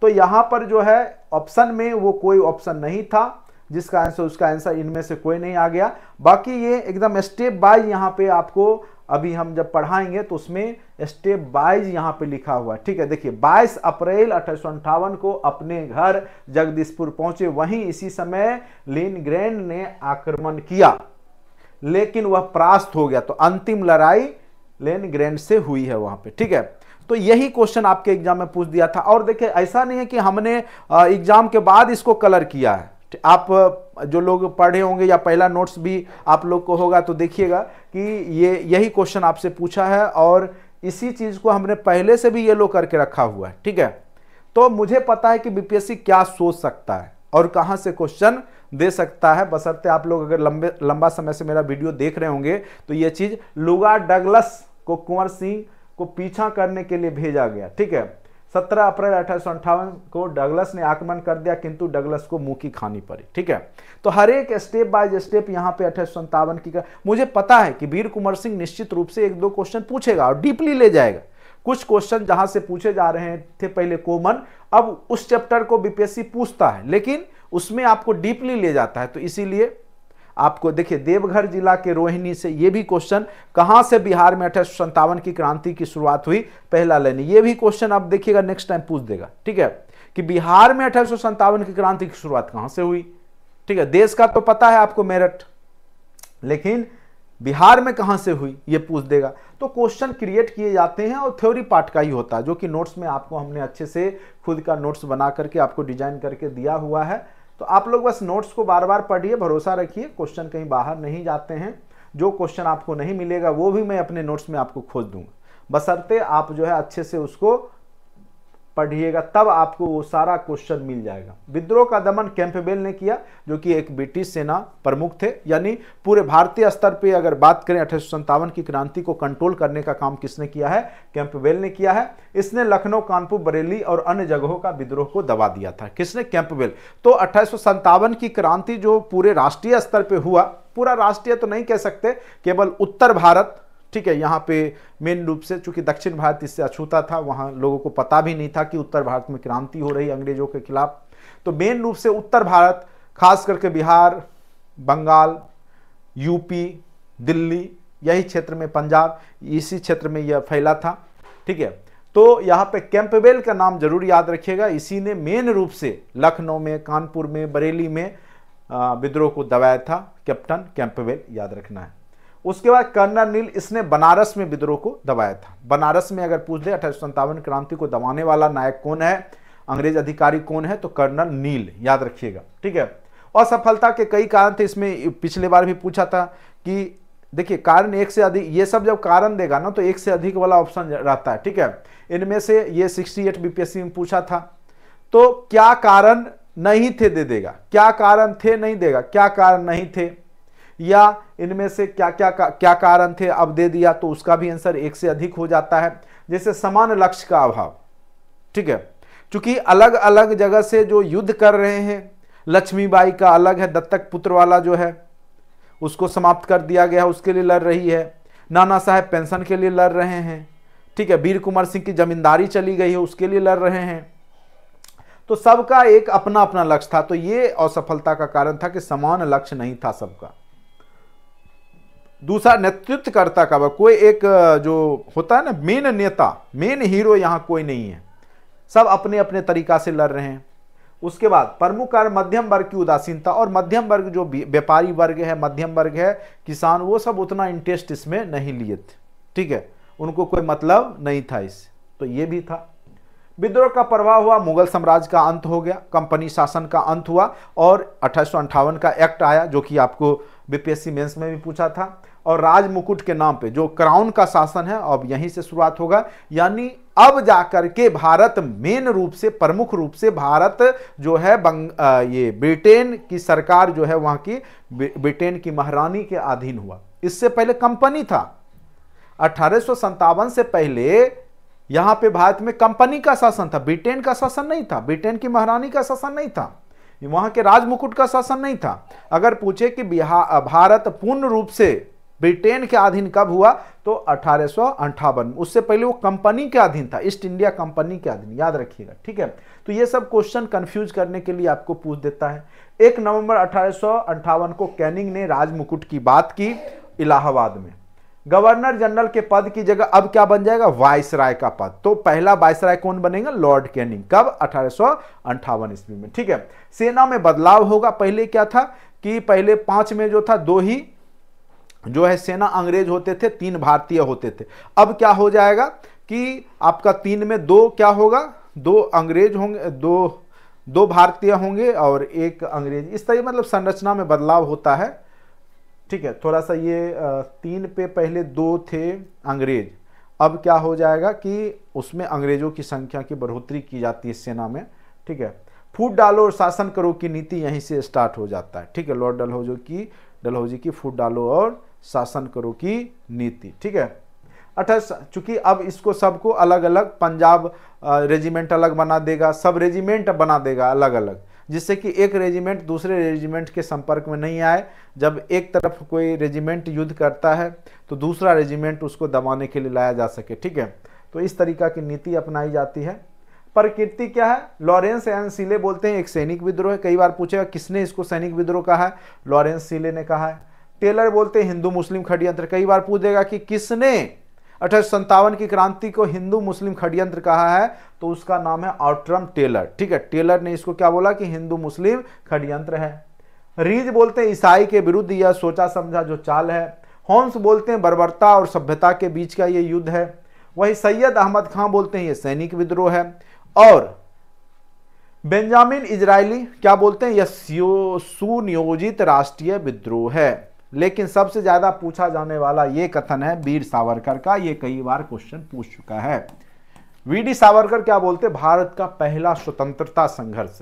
तो यहां पर जो है ऑप्शन में वो कोई ऑप्शन नहीं था जिसका आंसर उसका आंसर इनमें से कोई नहीं आ गया बाकी ये एकदम स्टेप बाय यहाँ पे आपको अभी हम जब पढ़ाएंगे तो उसमें स्टेप बाइज यहाँ पे लिखा हुआ है ठीक है देखिए 22 अप्रैल अठारह को अपने घर जगदीशपुर पहुंचे वहीं इसी समय ग्रैंड ने आक्रमण किया लेकिन वह परास्त हो गया तो अंतिम लड़ाई लेन ग्रैंड से हुई है वहां पे ठीक है तो यही क्वेश्चन आपके एग्जाम में पूछ दिया था और देखिए ऐसा नहीं है कि हमने एग्जाम के बाद इसको कलर किया है आप जो लोग पढ़े होंगे या पहला नोट्स भी आप लोग को होगा तो देखिएगा कि ये यही क्वेश्चन आपसे पूछा है और इसी चीज़ को हमने पहले से भी ये लोग करके रखा हुआ है ठीक है तो मुझे पता है कि बीपीएससी क्या सोच सकता है और कहाँ से क्वेश्चन दे सकता है बसरते आप लोग अगर लंबे लंबा समय से मेरा वीडियो देख रहे होंगे तो ये चीज़ लुगा डगलस को कुंवर सिंह को पीछा करने के लिए भेजा गया ठीक है सत्रह अप्रैल अठारह को डगलस ने आक्रमण कर दिया किंतु डगलस को मुंह की खानी पड़ी ठीक है तो हर एक स्टेप बाय स्टेप यहाँ पे अठारह की कर... मुझे पता है कि वीर कुमार सिंह निश्चित रूप से एक दो क्वेश्चन पूछेगा और डीपली ले जाएगा कुछ क्वेश्चन जहां से पूछे जा रहे थे पहले कोमन अब उस चैप्टर को बीपीएससी पूछता है लेकिन उसमें आपको डीपली ले जाता है तो इसीलिए आपको देखिए देवघर जिला के रोहिणी से ये भी क्वेश्चन कहाँ से बिहार में अठारह की क्रांति की शुरुआत हुई पहला लाइन ये भी क्वेश्चन आप देखिएगा नेक्स्ट टाइम पूछ देगा ठीक है कि बिहार में अठारह की क्रांति की शुरुआत कहाँ से हुई ठीक है देश का तो पता है आपको मेरठ लेकिन बिहार में कहाँ से हुई ये पूछ देगा तो क्वेश्चन क्रिएट किए जाते हैं और थ्योरी पार्ट का ही होता है जो कि नोट्स में आपको हमने अच्छे से खुद का नोट्स बना करके आपको डिजाइन करके दिया हुआ है तो आप लोग बस नोट्स को बार बार पढ़िए भरोसा रखिए क्वेश्चन कहीं बाहर नहीं जाते हैं जो क्वेश्चन आपको नहीं मिलेगा वो भी मैं अपने नोट्स में आपको खोज दूंगा बसरते आप जो है अच्छे से उसको पढ़िएगा तब आपको वो सारा क्वेश्चन मिल जाएगा विद्रोह का दमन कैंपबेल ने किया जो कि एक ब्रिटिश सेना प्रमुख थे यानी पूरे भारतीय स्तर पे अगर बात करें अठारह की क्रांति को कंट्रोल करने का काम किसने किया है कैंपबेल ने किया है इसने लखनऊ कानपुर बरेली और अन्य जगहों का विद्रोह को दबा दिया था किसने कैंपबेल तो अठारह की क्रांति जो पूरे राष्ट्रीय स्तर पर हुआ पूरा राष्ट्रीय तो नहीं कह सकते केवल उत्तर भारत ठीक है यहाँ पे मेन रूप से चूंकि दक्षिण भारत इससे अछूता था वहाँ लोगों को पता भी नहीं था कि उत्तर भारत में क्रांति हो रही अंग्रेजों के खिलाफ तो मेन रूप से उत्तर भारत खास करके बिहार बंगाल यूपी दिल्ली यही क्षेत्र में पंजाब इसी क्षेत्र में यह फैला था ठीक है तो यहाँ पे कैंपबेल का नाम जरूर याद रखिएगा इसी ने मेन रूप से लखनऊ में कानपुर में बरेली में विद्रोह को दबाया था कैप्टन कैंपबेल याद रखना है उसके बाद कर्नल नील इसने बनारस में विद्रोह को दबाया था बनारस में अगर पूछ दे अठारह क्रांति को दबाने वाला नायक कौन है अंग्रेज अधिकारी कौन है तो कर्नल नील याद रखिएगा ठीक है असफलता के कई कारण थे इसमें पिछले बार भी पूछा था कि देखिए कारण एक से अधिक ये सब जब कारण देगा ना तो एक से अधिक वाला ऑप्शन रहता है ठीक है इनमें से ये 68 बीपीएससी में पूछा था तो क्या कारण नहीं थे दे देगा क्या कारण थे नहीं देगा क्या कारण नहीं थे या इनमें से क्या क्या क्या कारण थे अब दे दिया तो उसका भी आंसर एक से अधिक हो जाता है जैसे समान लक्ष्य का अभाव ठीक है चूंकि अलग अलग जगह से जो युद्ध कर रहे हैं लक्ष्मीबाई का अलग है दत्तक पुत्र वाला जो है उसको समाप्त कर दिया गया उसके लिए लड़ रही है नाना साहेब पेंशन के लिए लड़ रहे हैं ठीक है वीर कुंवर सिंह की जमींदारी चली गई है उसके लिए लड़ रहे हैं तो सबका एक अपना अपना लक्ष्य था तो ये असफलता का कारण था कि समान लक्ष्य नहीं था सबका दूसरा नेतृत्वकर्ता का कोई एक जो होता है ना मेन नेता मेन हीरो यहाँ कोई नहीं है सब अपने अपने तरीका से लड़ रहे हैं उसके बाद प्रमुख कारण मध्यम वर्ग की उदासीनता और मध्यम वर्ग जो व्यापारी वर्ग है मध्यम वर्ग है किसान वो सब उतना इंटरेस्ट इसमें नहीं लिए थे ठीक है उनको कोई मतलब नहीं था इस तो ये भी था विद्रोह का प्रभाव हुआ मुगल साम्राज्य का अंत हो गया कंपनी शासन का अंत हुआ और अठारह का एक्ट आया जो कि आपको बीपीएससी मेंस में भी पूछा था और राज मुकुट के नाम पे जो क्राउन का शासन है अब यहीं से शुरुआत होगा यानी अब जाकर के भारत मेन रूप से प्रमुख रूप से भारत जो है बंग आ, ये ब्रिटेन की सरकार जो है वहां की ब्रिटेन की महारानी के अधीन हुआ इससे पहले कंपनी था अठारह से पहले यहां पे भारत में कंपनी का शासन था ब्रिटेन का शासन नहीं था ब्रिटेन की महारानी का शासन नहीं था वहां के राजमुकुट का शासन नहीं था अगर पूछे कि बिहार भारत पूर्ण रूप से ब्रिटेन के अधीन कब हुआ तो अठारह उससे पहले वो कंपनी के अधीन था ईस्ट इंडिया कंपनी के अधीन याद रखिएगा ठीक है तो ये सब क्वेश्चन कंफ्यूज करने के लिए आपको पूछ देता है एक नवंबर अठारह को कैनिंग ने राजमुकुट की बात की इलाहाबाद में गवर्नर जनरल के पद की जगह अब क्या बन जाएगा वायसराय का पद तो पहला वायसराय कौन बनेगा लॉर्ड कैनिंग कब अठारह ईस्वी में ठीक है सेना में बदलाव होगा पहले क्या था कि पहले पांच में जो था दो ही जो है सेना अंग्रेज होते थे तीन भारतीय होते थे अब क्या हो जाएगा कि आपका तीन में दो क्या होगा दो अंग्रेज होंगे दो दो भारतीय होंगे और एक अंग्रेज इस तरह मतलब संरचना में बदलाव होता है ठीक है थोड़ा सा ये तीन पे पहले दो थे अंग्रेज अब क्या हो जाएगा कि उसमें अंग्रेजों की संख्या की बढ़ोतरी की जाती है सेना में ठीक है फूट डालो और शासन करो की नीति यहीं से स्टार्ट हो जाता है ठीक है लॉर्ड डलहौजो की डलहोजी की फूट डालो और शासन करो की नीति ठीक है अठारह चूंकि अब इसको सबको अलग अलग पंजाब रेजिमेंट अलग बना देगा सब रेजिमेंट बना देगा अलग अलग जिससे कि एक रेजिमेंट दूसरे रेजिमेंट के संपर्क में नहीं आए जब एक तरफ कोई रेजिमेंट युद्ध करता है तो दूसरा रेजिमेंट उसको दबाने के लिए लाया जा सके ठीक है तो इस तरीका की नीति अपनाई जाती है प्रकृति क्या है लॉरेंस एंड सीले बोलते हैं एक सैनिक विद्रोह है कई बार पूछेगा किसने इसको सैनिक विद्रोह कहा है लॉरेंस सीले ने कहा है टेलर बोलते हैं हिंदू मुस्लिम खड़यंत्र कई बार पूछ देगा कि किसने अठारह की क्रांति को हिंदू मुस्लिम खड़यंत्र कहा है तो उसका नाम है आउट्रम टेलर ठीक है टेलर ने इसको क्या बोला कि हिंदू मुस्लिम खड़यंत्र है रीज बोलते हैं ईसाई के विरुद्ध यह सोचा समझा जो चाल है होम्स बोलते हैं बर्बरता और सभ्यता के बीच का ये युद्ध है वही सैयद अहमद खां बोलते हैं ये सैनिक विद्रोह है और बेंजामिन इजरायली क्या बोलते हैं यह सुनियोजित राष्ट्रीय विद्रोह है लेकिन सबसे ज़्यादा पूछा जाने वाला यह कथन है वीर सावरकर का यह कई बार क्वेश्चन पूछ चुका है वीडी सावरकर क्या बोलते भारत का पहला स्वतंत्रता संघर्ष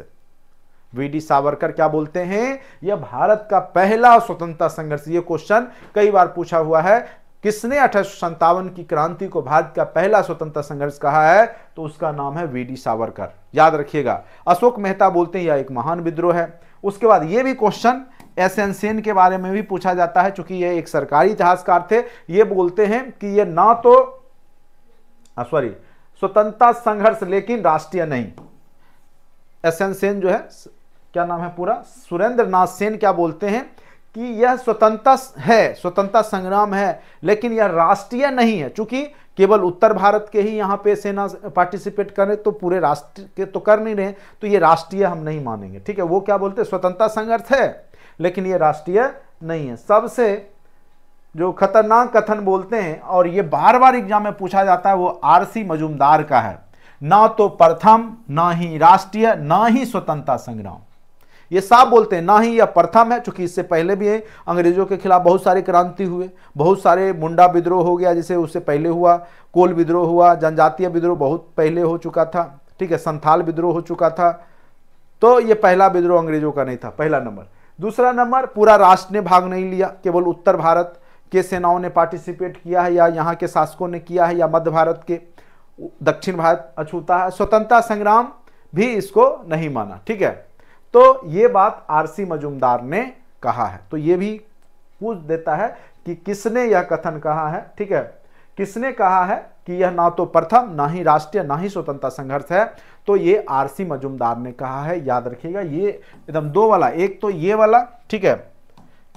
वीडी सावरकर क्या बोलते हैं यह भारत का पहला स्वतंत्रता संघर्ष यह क्वेश्चन कई बार पूछा हुआ है किसने अठारह की क्रांति को भारत का पहला स्वतंत्रता संघर्ष कहा है तो उसका नाम है वीडी सावरकर याद रखिएगा अशोक मेहता बोलते हैं यह एक महान विद्रोह है उसके बाद यह भी क्वेश्चन एस एन सेन के बारे में भी पूछा जाता है चूंकि ये एक सरकारी इतिहासकार थे ये बोलते हैं कि ये ना तो सॉरी स्वतंत्रता संघर्ष लेकिन राष्ट्रीय नहीं एस एन सेन जो है क्या नाम है पूरा सुरेंद्र नाथ सेन क्या बोलते हैं कि यह स्वतंत्रता है स्वतंत्रता संग्राम है लेकिन यह राष्ट्रीय नहीं है चूंकि केवल उत्तर भारत के ही यहां पे सेना पार्टिसिपेट करें तो पूरे राष्ट्र के तो कर नहीं रहे तो यह राष्ट्रीय हम नहीं मानेंगे ठीक है वो क्या बोलते स्वतंत्रता संघर्ष है लेकिन ये राष्ट्रीय नहीं है सबसे जो खतरनाक कथन बोलते हैं और ये बार बार एग्जाम में पूछा जाता है वो आरसी मजूमदार का है ना तो प्रथम ना ही राष्ट्रीय ना ही स्वतंत्रता संग्राम ये साफ बोलते हैं ना ही यह प्रथम है चूंकि इससे पहले भी है अंग्रेजों के खिलाफ बहुत सारे क्रांति हुए बहुत सारे मुंडा विद्रोह हो गया जैसे उससे पहले हुआ कोल विद्रोह हुआ जनजातीय विद्रोह बहुत पहले हो चुका था ठीक है संथाल विद्रोह हो चुका था तो ये पहला विद्रोह अंग्रेजों का नहीं था पहला नंबर दूसरा नंबर पूरा राष्ट्र ने भाग नहीं लिया केवल उत्तर भारत के सेनाओं ने पार्टिसिपेट किया है या यहाँ के शासकों ने किया है या मध्य भारत के दक्षिण भारत अछूता है स्वतंत्रता संग्राम भी इसको नहीं माना ठीक है तो ये बात आरसी मजुमदार ने कहा है तो ये भी पूछ देता है कि किसने यह कथन कहा है ठीक है किसने कहा है कि यह ना तो प्रथम ना ही राष्ट्रीय ना ही स्वतंत्रता संघर्ष है तो ये आरसी मजुमदार ने कहा है याद रखिएगा ये एकदम दो वाला एक तो ये वाला ठीक है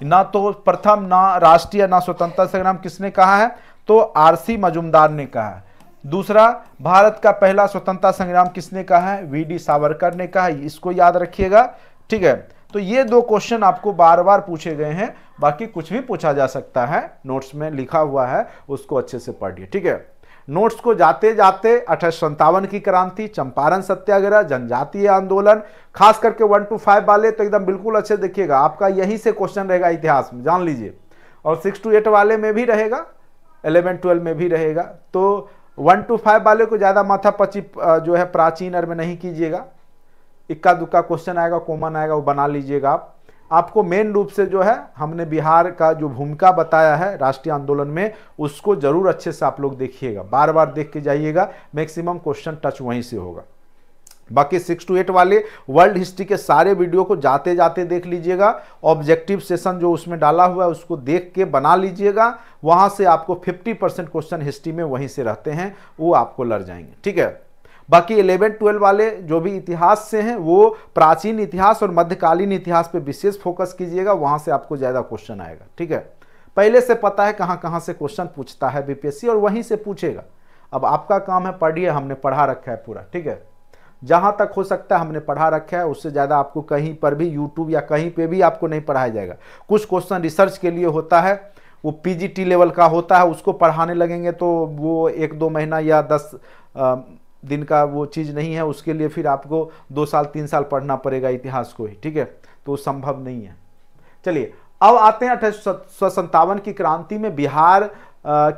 ना तो प्रथम ना राष्ट्रीय ना स्वतंत्रता संग्राम किसने कहा है तो आरसी मजुमदार ने कहा है दूसरा भारत का पहला स्वतंत्रता संग्राम किसने कहा है वी डी सावरकर ने कहा इसको याद रखिएगा ठीक है तो ये दो क्वेश्चन आपको बार बार पूछे गए हैं बाकी कुछ भी पूछा जा सकता है नोट्स में लिखा हुआ है उसको अच्छे से पढ़िए ठीक है नोट्स को जाते जाते अठारह की क्रांति चंपारण सत्याग्रह जनजातीय आंदोलन खास करके वन टू फाइव वाले तो एकदम बिल्कुल अच्छे देखिएगा आपका यहीं से क्वेश्चन रहेगा इतिहास में जान लीजिए और सिक्स टू एट वाले में भी रहेगा एलेवन ट्वेल्व में भी रहेगा तो वन टू फाइव वाले को ज़्यादा माथा पची जो है प्राचीन में नहीं कीजिएगा इक्का दुक्का क्वेश्चन आएगा कॉमन आएगा वो बना लीजिएगा आप आपको मेन रूप से जो है हमने बिहार का जो भूमिका बताया है राष्ट्रीय आंदोलन में उसको जरूर अच्छे से आप लोग देखिएगा बार बार देख के जाइएगा मैक्सिमम क्वेश्चन टच वहीं से होगा बाकी सिक्स टू एट वाले वर्ल्ड हिस्ट्री के सारे वीडियो को जाते जाते देख लीजिएगा ऑब्जेक्टिव सेशन जो उसमें डाला हुआ है उसको देख के बना लीजिएगा वहाँ से आपको फिफ्टी परसेंट क्वेश्चन हिस्ट्री में वहीं से रहते हैं वो आपको लड़ जाएंगे ठीक है बाकी इलेवन ट्वेल्व वाले जो भी इतिहास से हैं वो प्राचीन इतिहास और मध्यकालीन इतिहास पे विशेष फोकस कीजिएगा वहाँ से आपको ज़्यादा क्वेश्चन आएगा ठीक है पहले से पता है कहाँ कहाँ से क्वेश्चन पूछता है बीपीएससी और वहीं से पूछेगा अब आपका काम है पढ़िए हमने पढ़ा रखा है पूरा ठीक है जहाँ तक हो सकता है हमने पढ़ा रखा है उससे ज़्यादा आपको कहीं पर भी यूट्यूब या कहीं पे भी आपको नहीं पढ़ाया जाएगा कुछ क्वेश्चन रिसर्च के लिए होता है वो पी लेवल का होता है उसको पढ़ाने लगेंगे तो वो एक दो महीना या दस दिन का वो चीज़ नहीं है उसके लिए फिर आपको दो साल तीन साल पढ़ना पड़ेगा इतिहास को ही ठीक है तो संभव नहीं है चलिए अब आते हैं अठारह की क्रांति में बिहार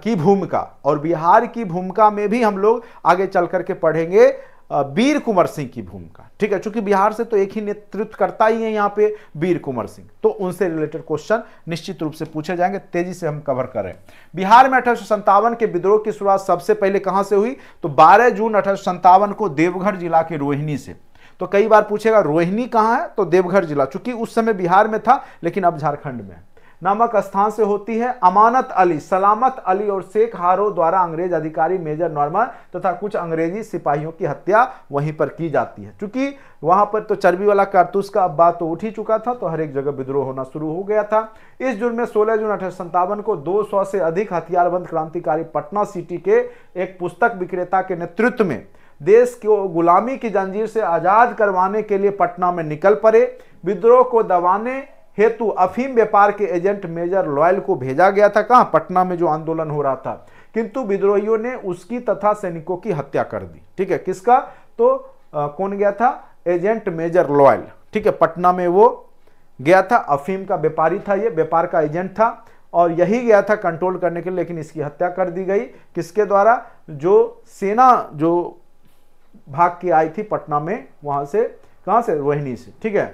की भूमिका और बिहार की भूमिका में भी हम लोग आगे चल करके पढ़ेंगे वीर कुंवर सिंह की भूमिका ठीक है चूंकि बिहार से तो एक ही नेतृत्व करता ही है यहाँ पे वीर कुंवर सिंह तो उनसे रिलेटेड क्वेश्चन निश्चित रूप से पूछे जाएंगे तेजी से हम कवर करें बिहार में अठारह के विद्रोह की शुरुआत सबसे पहले कहाँ से हुई तो बारह जून अठारह को देवघर जिला के रोहिणी से तो कई बार पूछेगा रोहिणी कहाँ है तो देवघर जिला चूंकि उस समय बिहार में था लेकिन अब झारखंड में है नामक स्थान से होती है अमानत अली सलामत अली और शेख हारो द्वारा अंग्रेज अधिकारी मेजर नॉर्मल तथा तो कुछ अंग्रेजी सिपाहियों की हत्या वहीं पर की जाती है क्योंकि वहां पर तो चर्बी वाला कारतूस का अब बात तो उठ ही चुका था तो हर एक जगह विद्रोह होना शुरू हो गया था इस जुर्म में 16 जून अठारह को 200 से अधिक हथियारबंद क्रांतिकारी पटना सिटी के एक पुस्तक विक्रेता के नेतृत्व में देश को गुलामी की जंजीर से आज़ाद करवाने के लिए पटना में निकल पड़े विद्रोह को दबाने हेतु अफीम व्यापार के एजेंट मेजर लॉयल को भेजा गया था कहा पटना में जो आंदोलन हो रहा था किंतु विद्रोहियों ने उसकी तथा सैनिकों की हत्या कर दी ठीक है किसका तो आ, कौन गया था एजेंट मेजर लॉयल ठीक है पटना में वो गया था अफीम का व्यापारी था ये व्यापार का एजेंट था और यही गया था कंट्रोल करने के लिए लेकिन इसकी हत्या कर दी गई किसके द्वारा जो सेना जो भाग के आई थी पटना में वहां से कहा से रोहिणी से ठीक है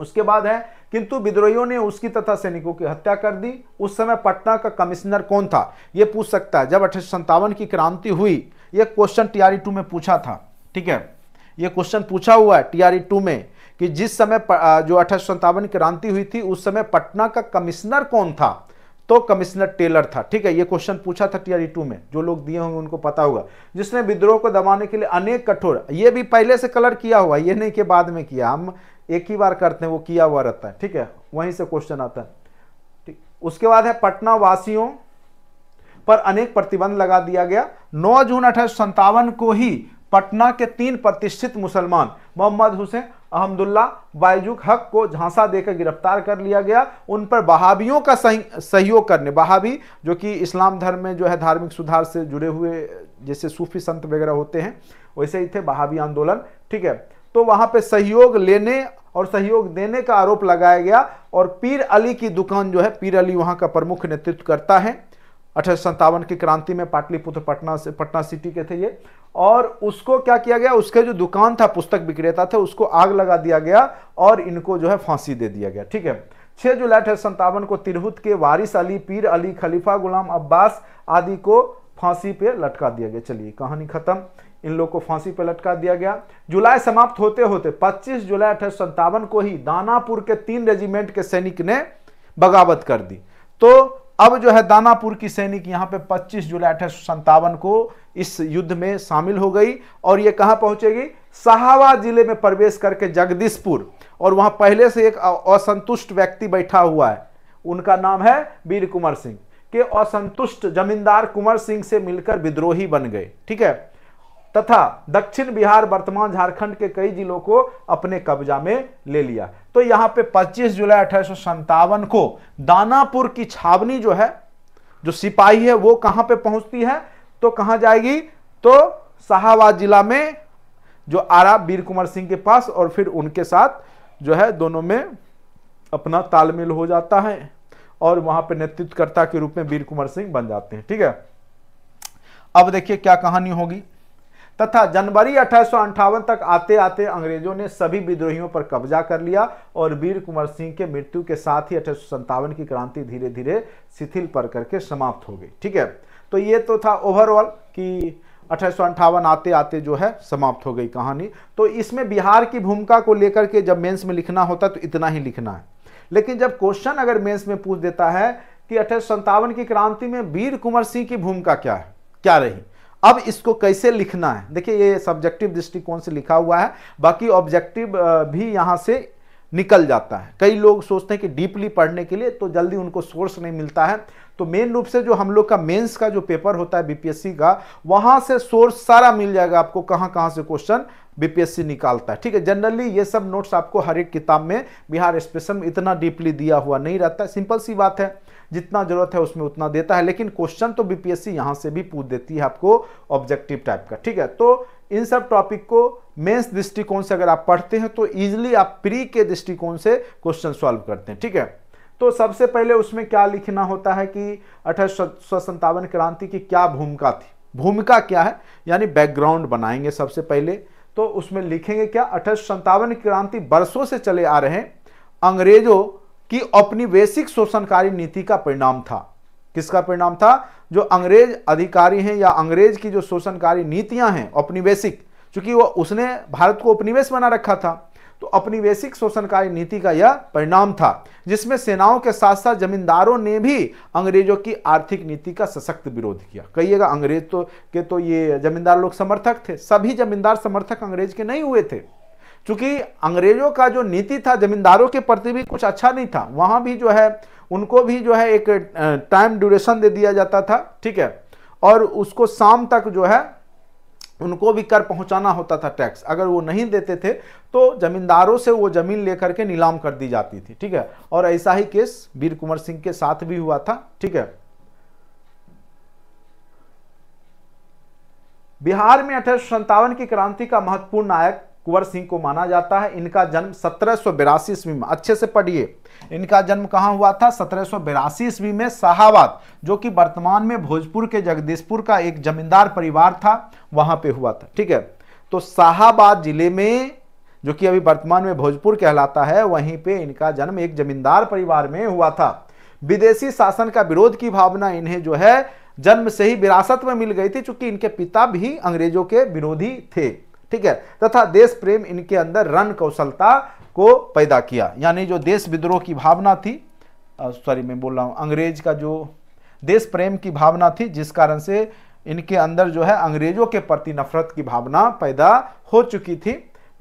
उसके बाद है किंतु विद्रोहियों ने उसकी तथा सैनिकों की हत्या कर दी उस समय पटना का कमिश्नर कौन था यह पूछ सकता है जब अठारह की क्रांति हुई यह क्वेश्चन टीआरई टू में पूछा था ठीक है यह क्वेश्चन पूछा हुआ है टीआरई टू e में कि जिस समय जो अठारह की क्रांति हुई थी उस समय पटना का कमिश्नर कौन था तो कमिश्नर टेलर था ठीक है ये क्वेश्चन पूछा था टीआरई टू e में जो लोग दिए होंगे उनको पता होगा जिसने विद्रोह को दबाने के लिए अनेक कठोर ये भी पहले से कलर किया हुआ ये नहीं कि बाद में किया हम एक ही बार करते हैं वो किया हुआ रहता है ठीक है वहीं से क्वेश्चन आता है ठीक उसके बाद है पटना वासियों पर अनेक प्रतिबंध लगा दिया गया 9 जून अठारह को ही पटना के तीन प्रतिष्ठित मुसलमान मोहम्मद हुसैन अहमदुल्ला बायजुक हक को झांसा देकर गिरफ्तार कर लिया गया उन पर बहाबियों का सहयोग करने बहाबी जो कि इस्लाम धर्म में जो है धार्मिक सुधार से जुड़े हुए जैसे सूफी संत वगैरह होते हैं वैसे ही थे बहाबी आंदोलन ठीक है तो वहां पे सहयोग लेने और सहयोग देने का आरोप लगाया गया और पीर अली की दुकान जो है पीर अली वहां का प्रमुख नेतृत्व करता है अठारह की क्रांति में पाटलिपुत्र पटना से पटना सिटी के थे ये और उसको क्या किया गया उसके जो दुकान था पुस्तक विक्रेता थे उसको आग लगा दिया गया और इनको जो है फांसी दे दिया गया ठीक है छह जुलाई अठारह को तिरहुत के वारिस अली पीर अली खलीफा गुलाम अब्बास आदि को फांसी पे लटका दिया गया चलिए कहानी खत्म इन लोग को फांसी पर लटका दिया गया जुलाई समाप्त होते होते 25 जुलाई अठारह को ही दानापुर के तीन रेजिमेंट के सैनिक ने बगावत कर दी तो अब जो है दानापुर की सैनिक यहाँ पे 25 जुलाई अठारह को इस युद्ध में शामिल हो गई और ये कहाँ पहुंचेगी साहवा जिले में प्रवेश करके जगदीशपुर और वहाँ पहले से एक असंतुष्ट व्यक्ति बैठा हुआ है उनका नाम है वीर कुमार सिंह के असंतुष्ट जमींदार कुंवर सिंह से मिलकर विद्रोही बन गए ठीक है तथा दक्षिण बिहार वर्तमान झारखंड के कई जिलों को अपने कब्जा में ले लिया तो यहां पे 25 जुलाई अठारह को दानापुर की छावनी जो है जो सिपाही है वो कहां पे पहुंचती है तो कहां जाएगी तो शाहबाद जिला में जो आरा वीर कुमार सिंह के पास और फिर उनके साथ जो है दोनों में अपना तालमेल हो जाता है और वहां पर नेतृत्वकर्ता के रूप में वीर कुंवर सिंह बन जाते हैं ठीक है अब देखिए क्या कहानी होगी तथा जनवरी अठारह तक आते आते अंग्रेजों ने सभी विद्रोहियों पर कब्जा कर लिया और वीर कुंवर सिंह के मृत्यु के साथ ही अठारह की क्रांति धीरे धीरे शिथिल पर करके समाप्त हो गई ठीक है तो ये तो था ओवरऑल कि अठारह आते आते जो है समाप्त हो गई कहानी तो इसमें बिहार की भूमिका को लेकर के जब मेंस में लिखना होता तो इतना ही लिखना है लेकिन जब क्वेश्चन अगर मेंस में पूछ देता है कि अठारह की क्रांति में वीर कुंवर सिंह की भूमिका क्या है क्या रही अब इसको कैसे लिखना है देखिए ये सब्जेक्टिव दृष्टिकोण से लिखा हुआ है बाकी ऑब्जेक्टिव भी यहाँ से निकल जाता है कई लोग सोचते हैं कि डीपली पढ़ने के लिए तो जल्दी उनको सोर्स नहीं मिलता है तो मेन रूप से जो हम लोग का मेंस का जो पेपर होता है बीपीएससी का वहाँ से सोर्स सारा मिल जाएगा आपको कहाँ कहाँ से क्वेश्चन बीपीएससी निकालता है ठीक है जनरली ये सब नोट्स आपको हर एक किताब में बिहार स्पेशल में इतना डीपली दिया हुआ नहीं रहता सिंपल सी बात है जितना जरूरत है उसमें उतना देता है लेकिन क्वेश्चन तो बीपीएससी यहां से भी पूछ देती है आपको ऑब्जेक्टिव टाइप का ठीक है तो इन सब टॉपिक को मेंस दृष्टिकोण से अगर आप पढ़ते हैं तो इजिली आप प्री के दृष्टिकोण से क्वेश्चन सॉल्व करते हैं ठीक है तो सबसे पहले उसमें क्या लिखना होता है कि अठारह क्रांति की क्या भूमिका थी भूमिका क्या है यानी बैकग्राउंड बनाएंगे सबसे पहले तो उसमें लिखेंगे क्या अठारह क्रांति बरसों से चले आ रहे हैं अंग्रेजों कि औपनिवेशिक शोषणकारी नीति का परिणाम था किसका परिणाम था जो अंग्रेज अधिकारी हैं या अंग्रेज की जो शोषणकारी नीतियां हैं औपनिवेशिक चूंकि वो उसने भारत को उपनिवेश बना रखा था तो औपनिवेशिक शोषणकारी नीति का यह परिणाम था जिसमें सेनाओं के साथ साथ जमींदारों ने भी अंग्रेजों की आर्थिक नीति का सशक्त विरोध किया कहिएगा अंग्रेज तो के तो ये जमींदार लोग समर्थक थे सभी जमींदार समर्थक अंग्रेज के नहीं हुए थे चूंकि अंग्रेजों का जो नीति था जमींदारों के प्रति भी कुछ अच्छा नहीं था वहां भी जो है उनको भी जो है एक टाइम ड्यूरेशन दे दिया जाता था ठीक है और उसको शाम तक जो है उनको भी कर पहुंचाना होता था टैक्स अगर वो नहीं देते थे तो जमींदारों से वो ज़मीन लेकर के नीलाम कर दी जाती थी ठीक है और ऐसा ही केस वीर कुंवर सिंह के साथ भी हुआ था ठीक है बिहार में अठारह की क्रांति का महत्वपूर्ण नायक कुंवर सिंह को माना जाता है इनका जन्म सत्रह सौ बिरासी ईस्वी में अच्छे से पढ़िए इनका जन्म कहाँ हुआ था सत्रह सौ बिरासी ईस्वी में शाहबाद जो कि वर्तमान में भोजपुर के जगदीशपुर का एक जमींदार परिवार था वहाँ पे हुआ था ठीक है तो शाहबाद जिले में जो कि अभी वर्तमान में भोजपुर कहलाता है वहीं पर इनका जन्म एक जमींदार परिवार में हुआ था विदेशी शासन का विरोध की भावना इन्हें जो है जन्म से ही विरासत में मिल गई थी चूंकि इनके पिता भी अंग्रेजों के विरोधी थे ठीक है तथा देश प्रेम इनके अंदर रण कौशलता को पैदा किया यानी जो देश विद्रोह की भावना थी सॉरी मैं बोल रहा हूँ अंग्रेज का जो देश प्रेम की भावना थी जिस कारण से इनके अंदर जो है अंग्रेजों के प्रति नफरत की भावना पैदा हो चुकी थी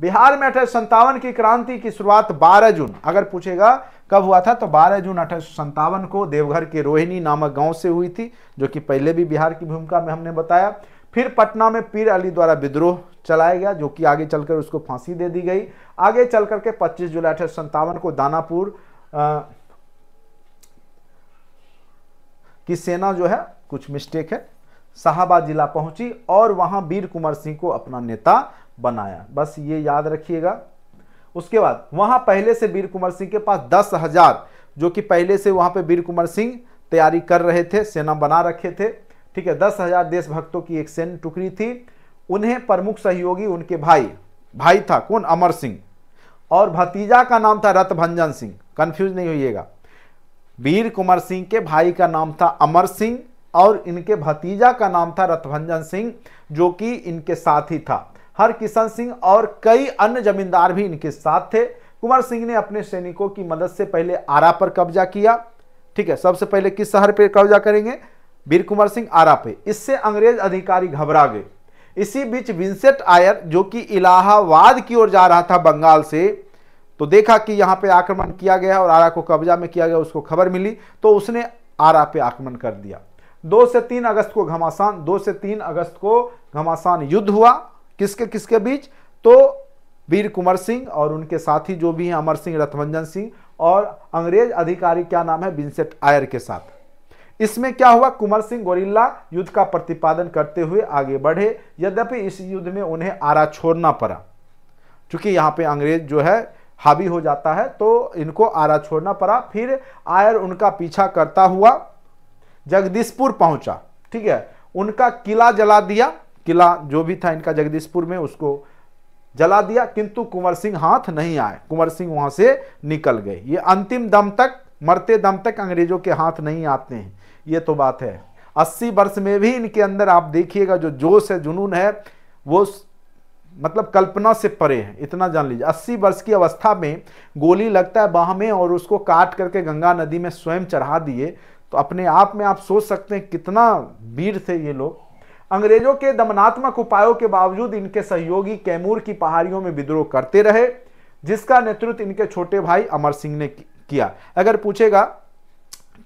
बिहार में अठारह संतावन की क्रांति की शुरुआत 12 जून अगर पूछेगा कब हुआ था तो 12 जून अठारह को देवघर के रोहिणी नामक गांव से हुई थी जो कि पहले भी बिहार की भूमिका में हमने बताया फिर पटना में पीर अली द्वारा विद्रोह चलाया गया जो कि आगे चलकर उसको फांसी दे दी गई आगे चल करके 25 जुलाई अठारह को दानापुर की सेना जो है कुछ मिस्टेक है शाहबाद जिला पहुंची और वहां वीर कुंवर सिंह को अपना नेता बनाया बस ये याद रखिएगा उसके बाद वहां पहले से वीर कुंवर सिंह के पास दस हजार जो कि पहले से वहां पे वीर कुमार सिंह तैयारी कर रहे थे सेना बना रखे थे ठीक है दस हजार देशभक्तों की एक सैन्य टुकड़ी थी उन्हें प्रमुख सहयोगी उनके भाई भाई था कौन अमर सिंह और भतीजा का नाम था रतभंजन सिंह कंफ्यूज नहीं होइएगा वीर कुमार सिंह के भाई का नाम था अमर सिंह और इनके भतीजा का नाम था रतभंजन सिंह जो कि इनके साथ ही था हर किशन सिंह और कई अन्य जमींदार भी इनके साथ थे कुंवर सिंह ने अपने सैनिकों की मदद से पहले आरा पर कब्जा किया ठीक है सबसे पहले किस शहर पर कब्जा करेंगे वीर कुंवर सिंह आरा पे इससे अंग्रेज अधिकारी घबरा गए इसी बीच विंसेंट आयर जो कि इलाहाबाद की ओर जा रहा था बंगाल से तो देखा कि यहाँ पे आक्रमण किया गया और आरा को कब्जा में किया गया उसको खबर मिली तो उसने आरा पे आक्रमण कर दिया दो से तीन अगस्त को घमासान दो से तीन अगस्त को घमासान युद्ध हुआ किसके किसके बीच तो वीर कुंवर सिंह और उनके साथी जो भी हैं अमर सिंह रथवंजन सिंह और अंग्रेज अधिकारी क्या नाम है विंसेंट आयर के साथ इसमें क्या हुआ कुंवर सिंह गोरिल्ला युद्ध का प्रतिपादन करते हुए आगे बढ़े यद्यपि इस युद्ध में उन्हें आरा छोड़ना पड़ा क्योंकि यहाँ पे अंग्रेज जो है हावी हो जाता है तो इनको आरा छोड़ना पड़ा फिर आयर उनका पीछा करता हुआ जगदीशपुर पहुंचा ठीक है उनका किला जला दिया किला जो भी था इनका जगदीशपुर में उसको जला दिया किंतु कुंवर सिंह हाथ नहीं आए कुंवर सिंह वहां से निकल गए ये अंतिम दम तक मरते दम तक अंग्रेजों के हाथ नहीं आते हैं ये तो बात है अस्सी वर्ष में भी इनके अंदर आप देखिएगा जो जोश है जुनून है वो मतलब कल्पना से परे है इतना जान लीजिए अस्सी वर्ष की अवस्था में गोली लगता है बाह में और उसको काट करके गंगा नदी में स्वयं चढ़ा दिए तो अपने आप में आप सोच सकते हैं कितना वीर थे ये लोग अंग्रेजों के दमनात्मक उपायों के बावजूद इनके सहयोगी कैमूर की पहाड़ियों में विद्रोह करते रहे जिसका नेतृत्व इनके छोटे भाई अमर सिंह ने किया अगर पूछेगा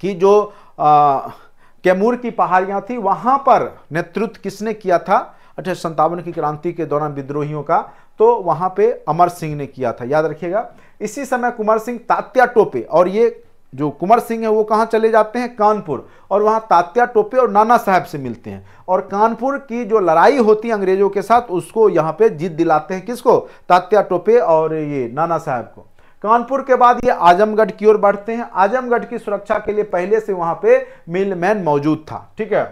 कि जो कैमूर की पहाड़ियाँ थी वहाँ पर नेतृत्व किसने किया था अठारह संतावन की क्रांति के दौरान विद्रोहियों का तो वहाँ पे अमर सिंह ने किया था याद रखिएगा इसी समय कुमार सिंह तात्या टोपे और ये जो कुंवर सिंह है वो कहाँ चले जाते हैं कानपुर और वहाँ तात्या टोपे और नाना साहब से मिलते हैं और कानपुर की जो लड़ाई होती है अंग्रेजों के साथ उसको यहाँ पे जीत दिलाते हैं किसको तात्या टोपे और ये नाना साहब को कानपुर के बाद ये आजमगढ़ की ओर बढ़ते हैं आजमगढ़ की सुरक्षा के लिए पहले से वहां पे मिलमैन मौजूद था ठीक है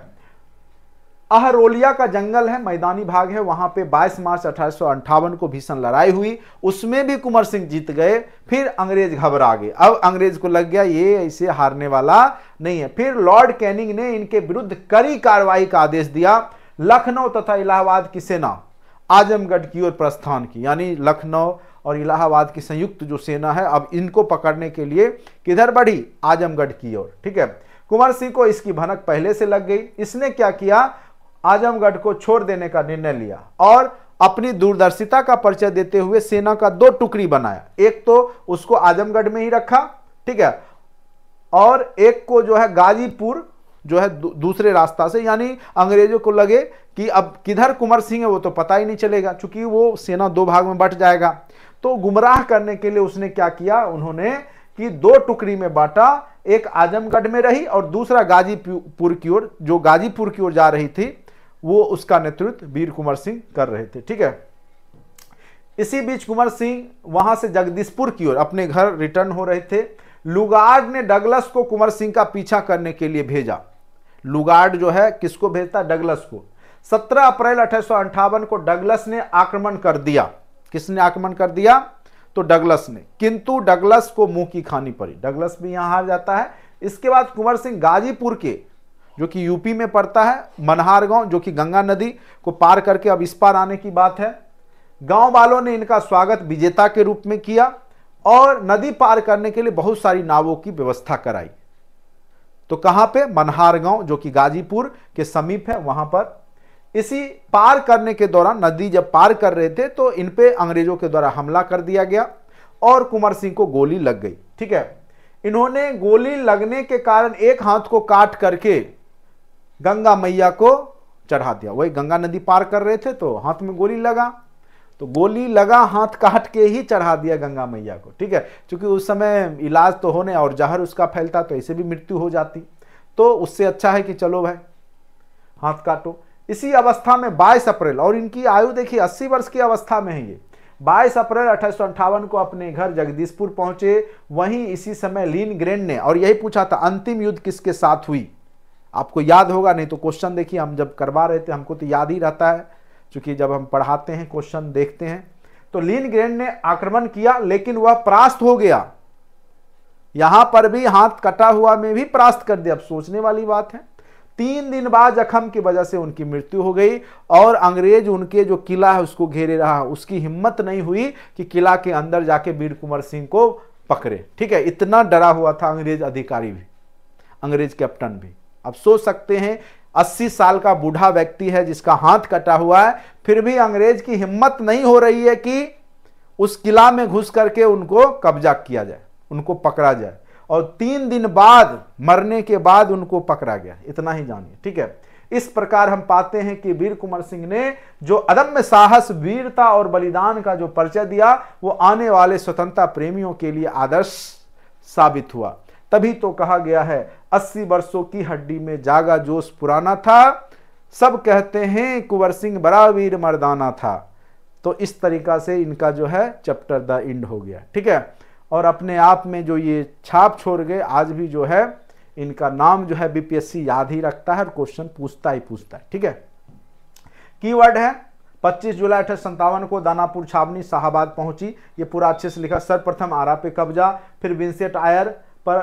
अहरोलिया का जंगल है मैदानी भाग है वहां पे 22 मार्च अठारह को भीषण लड़ाई हुई उसमें भी कुंवर सिंह जीत गए फिर अंग्रेज घबरा गए अब अंग्रेज को लग गया ये ऐसे हारने वाला नहीं है फिर लॉर्ड कैनिंग ने इनके विरुद्ध कड़ी कार्रवाई का आदेश दिया लखनऊ तथा इलाहाबाद की सेना आजमगढ़ की ओर प्रस्थान की यानी लखनऊ और इलाहाबाद की संयुक्त जो सेना है अब इनको पकड़ने के लिए किधर बढ़ी आजमगढ़ की ओर ठीक है कुंवर सिंह को इसकी भनक पहले से लग गई इसने क्या किया आजमगढ़ को छोड़ देने का निर्णय लिया और अपनी दूरदर्शिता का परिचय देते हुए सेना का दो टुकड़ी बनाया एक तो उसको आजमगढ़ में ही रखा ठीक है और एक को जो है गाजीपुर जो है दूसरे रास्ता से यानी अंग्रेजों को लगे कि अब किधर कुंवर सिंह है वो तो पता ही नहीं चलेगा क्योंकि वो सेना दो भाग में बट जाएगा तो गुमराह करने के लिए उसने क्या किया उन्होंने कि दो टुकड़ी में बांटा एक आजमगढ़ में रही और दूसरा गाजीपुर की ओर जो गाजीपुर की ओर जा रही थी वो उसका नेतृत्व वीर कुंवर सिंह कर रहे थे ठीक है इसी बीच कुंवर सिंह वहां से जगदीशपुर की ओर अपने घर रिटर्न हो रहे थे लुगार्ड ने डगलस को कुंवर सिंह का पीछा करने के लिए भेजा लुगार्ड जो है किसको भेजता डगलस को 17 अप्रैल अठारह को डगलस ने आक्रमण कर दिया किसने आक्रमण कर दिया तो डगलस ने किंतु डगलस को मुंह की खानी पड़ी डगलस भी यहां हार जाता है इसके बाद कुंवर सिंह गाजीपुर के जो कि यूपी में पड़ता है मनहार गांव जो कि गंगा नदी को पार करके अब इस पार आने की बात है गांव वालों ने इनका स्वागत विजेता के रूप में किया और नदी पार करने के लिए बहुत सारी नावों की व्यवस्था कराई तो कहां पे मनहार गांव जो कि गाजीपुर के समीप है वहां पर इसी पार करने के दौरान नदी जब पार कर रहे थे तो इन पे अंग्रेजों के द्वारा हमला कर दिया गया और कुंवर सिंह को गोली लग गई ठीक है इन्होंने गोली लगने के कारण एक हाथ को काट करके गंगा मैया को चढ़ा दिया वही गंगा नदी पार कर रहे थे तो हाथ में गोली लगा तो गोली लगा हाथ काट के ही चढ़ा दिया गंगा मैया को ठीक है क्योंकि उस समय इलाज तो होने और जहर उसका फैलता तो ऐसे भी मृत्यु हो जाती तो उससे अच्छा है कि चलो भाई हाथ काटो इसी अवस्था में 22 अप्रैल और इनकी आयु देखिए 80 वर्ष की अवस्था में है ये 22 अप्रैल अठारह को अपने घर जगदीशपुर पहुंचे वहीं इसी समय लीन ग्रेन ने और यही पूछा था अंतिम युद्ध किसके साथ हुई आपको याद होगा नहीं तो क्वेश्चन देखिए हम जब करवा रहे थे हमको तो याद ही रहता है चूंकि जब हम पढ़ाते हैं क्वेश्चन देखते हैं तो लीन ग्रेन ने आक्रमण किया लेकिन वह परास्त हो गया यहां पर भी हाथ कटा हुआ में भी परास्त कर दिया अब सोचने वाली बात है तीन दिन बाद जख्म की वजह से उनकी मृत्यु हो गई और अंग्रेज उनके जो किला है उसको घेरे रहा उसकी हिम्मत नहीं हुई कि किला के अंदर जाके वीर कुंवर सिंह को पकड़े ठीक है इतना डरा हुआ था अंग्रेज अधिकारी भी अंग्रेज कैप्टन भी अब सोच सकते हैं 80 साल का बूढ़ा व्यक्ति है जिसका हाथ कटा हुआ है फिर भी अंग्रेज की हिम्मत नहीं हो रही है कि उस किला में घुस करके उनको कब्जा किया जाए उनको पकड़ा जाए और तीन दिन बाद मरने के बाद उनको पकड़ा गया इतना ही जानिए ठीक है इस प्रकार हम पाते हैं कि वीर कुंवर सिंह ने जो अदम्य साहस वीरता और बलिदान का जो परिचय दिया वो आने वाले स्वतंत्रता प्रेमियों के लिए आदर्श साबित हुआ तभी तो कहा गया है अस्सी वर्षों की हड्डी में जागा जोश पुराना था सब कहते हैं कुंवर सिंह बड़ा वीर मर्दाना था तो इस तरीका से इनका जो है चैप्टर द एंड हो गया ठीक है और अपने आप में जो ये छाप छोड़ गए आज भी जो है इनका नाम जो है बीपीएससी याद ही रखता है और क्वेश्चन पूछता ही पूछता है ठीक है कीवर्ड है 25 जुलाई अठारह सत्तावन को दानापुर छावनी शाहबाद पहुंची ये पूरा अच्छे से लिखा सर्वप्रथम आरा पे कब्जा फिर विंसेट आयर पर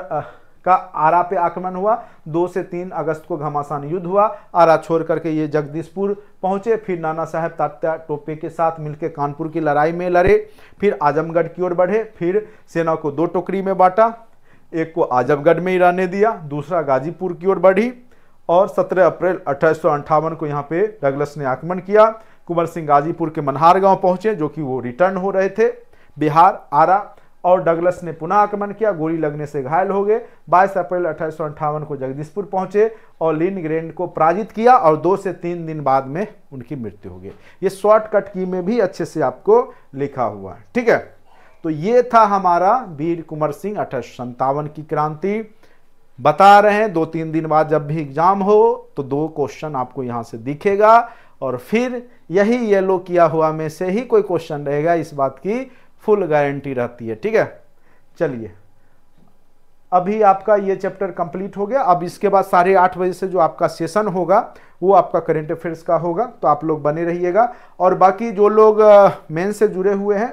का आरा पे आक्रमण हुआ दो से तीन अगस्त को घमासान युद्ध हुआ आरा छोड़ करके ये जगदीशपुर पहुंचे फिर नाना साहब तात्या टोपे के साथ मिलकर कानपुर की लड़ाई में लड़े फिर आजमगढ़ की ओर बढ़े फिर सेना को दो टोकरी में बांटा एक को आजमगढ़ में ही रहने दिया दूसरा गाजीपुर की ओर बढ़ी और 17 अप्रैल अठारह को यहाँ पे डगलस ने आक्रमण किया कुंवर सिंह गाजीपुर के मनहार गांव पहुंचे जो कि वो रिटर्न हो रहे थे बिहार आरा और डगलस ने पुनः आक्रमण किया गोली लगने से घायल हो गए 22 अप्रैल अठारह को जगदीशपुर पहुंचे और लिन ग्रेंड को पराजित किया और दो से तीन दिन बाद में उनकी मृत्यु हो गई ये शॉर्टकट की में भी अच्छे से आपको लिखा हुआ है ठीक है तो ये था हमारा वीर कुंवर सिंह अठारह की क्रांति बता रहे हैं दो तीन दिन बाद जब भी एग्जाम हो तो दो क्वेश्चन आपको यहाँ से दिखेगा और फिर यही येलो किया हुआ में से ही कोई क्वेश्चन रहेगा इस बात की फुल गारंटी रहती है ठीक है चलिए अभी आपका ये चैप्टर कंप्लीट हो गया अब इसके बाद साढ़े आठ बजे से जो आपका सेशन होगा वो आपका करेंट अफेयर्स का होगा तो आप लोग बने रहिएगा और बाकी जो लोग मेन से जुड़े हुए हैं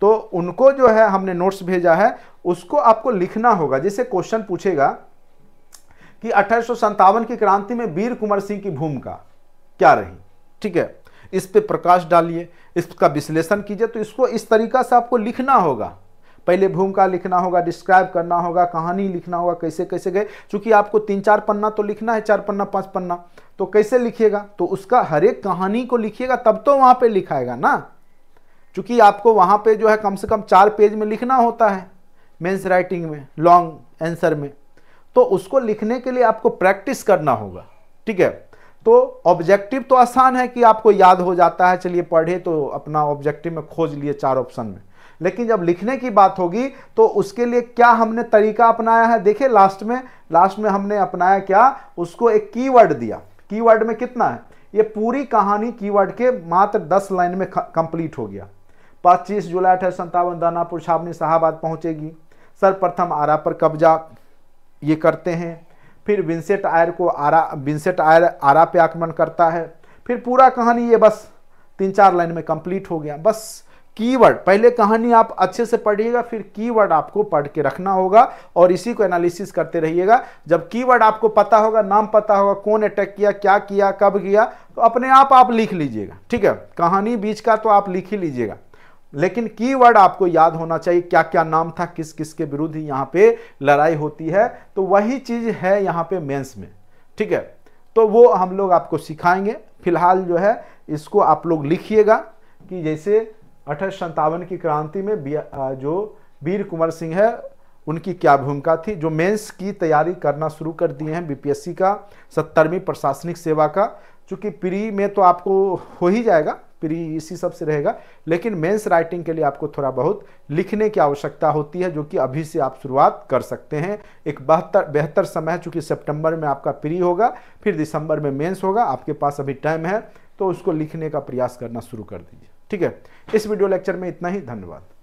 तो उनको जो है हमने नोट्स भेजा है उसको आपको लिखना होगा जैसे क्वेश्चन पूछेगा कि अठारह की क्रांति में वीर कुंवर सिंह की भूमिका क्या रही ठीक है इस पर प्रकाश डालिए इसका विश्लेषण कीजिए तो इसको इस तरीका से आपको लिखना होगा पहले भूमिका लिखना होगा डिस्क्राइब करना होगा कहानी लिखना होगा कैसे कैसे गए चूँकि आपको तीन चार पन्ना तो लिखना है चार पन्ना पाँच पन्ना तो कैसे लिखिएगा तो उसका हर एक कहानी को लिखिएगा तब तो वहाँ पर लिखाएगा ना चूँकि आपको वहाँ पर जो है कम से कम चार पेज में लिखना होता है मेन्स राइटिंग में लॉन्ग आंसर में तो उसको लिखने के लिए आपको प्रैक्टिस करना होगा ठीक है तो ऑब्जेक्टिव तो आसान है कि आपको याद हो जाता है चलिए पढ़े तो अपना ऑब्जेक्टिव में खोज लिए चार ऑप्शन में लेकिन जब लिखने की बात होगी तो उसके लिए क्या हमने तरीका अपनाया है देखे लास्ट में लास्ट में हमने अपनाया क्या उसको एक कीवर्ड दिया कीवर्ड में कितना है ये पूरी कहानी कीवर्ड के मात्र दस लाइन में कंप्लीट हो गया पच्चीस जुलाई अठारह संतावन दानापुर छावनी शाहबाद पहुंचेगी सर्वप्रथम आरा पर कब्जा ये करते हैं फिर विंसेट आयर को आरा विंसेट आयर आरा पे आक्रमण करता है फिर पूरा कहानी ये बस तीन चार लाइन में कंप्लीट हो गया बस कीवर्ड पहले कहानी आप अच्छे से पढ़िएगा फिर कीवर्ड आपको पढ़ के रखना होगा और इसी को एनालिसिस करते रहिएगा जब कीवर्ड आपको पता होगा नाम पता होगा कौन अटैक किया क्या किया कब किया तो अपने आप आप लिख लीजिएगा ठीक है कहानी बीच का तो आप लिख ही लीजिएगा लेकिन कीवर्ड आपको याद होना चाहिए क्या क्या नाम था किस किस के विरुद्ध यहाँ पे लड़ाई होती है तो वही चीज़ है यहाँ पे मेंस में ठीक है तो वो हम लोग आपको सिखाएंगे फिलहाल जो है इसको आप लोग लिखिएगा कि जैसे अठारह की क्रांति में जो वीर कुंवर सिंह है उनकी क्या भूमिका थी जो मेंस की तैयारी करना शुरू कर दिए हैं बीपीएससी का सत्तरवीं प्रशासनिक सेवा का चूँकि प्री में तो आपको हो ही जाएगा प्री इसी सब से रहेगा लेकिन मेंस राइटिंग के लिए आपको थोड़ा बहुत लिखने की आवश्यकता होती है जो कि अभी से आप शुरुआत कर सकते हैं एक बेहतर बेहतर समय है चूँकि सेप्टेम्बर में आपका प्री होगा फिर दिसंबर में मेन्स होगा आपके पास अभी टाइम है तो उसको लिखने का प्रयास करना शुरू कर दीजिए ठीक है इस वीडियो लेक्चर में इतना ही धन्यवाद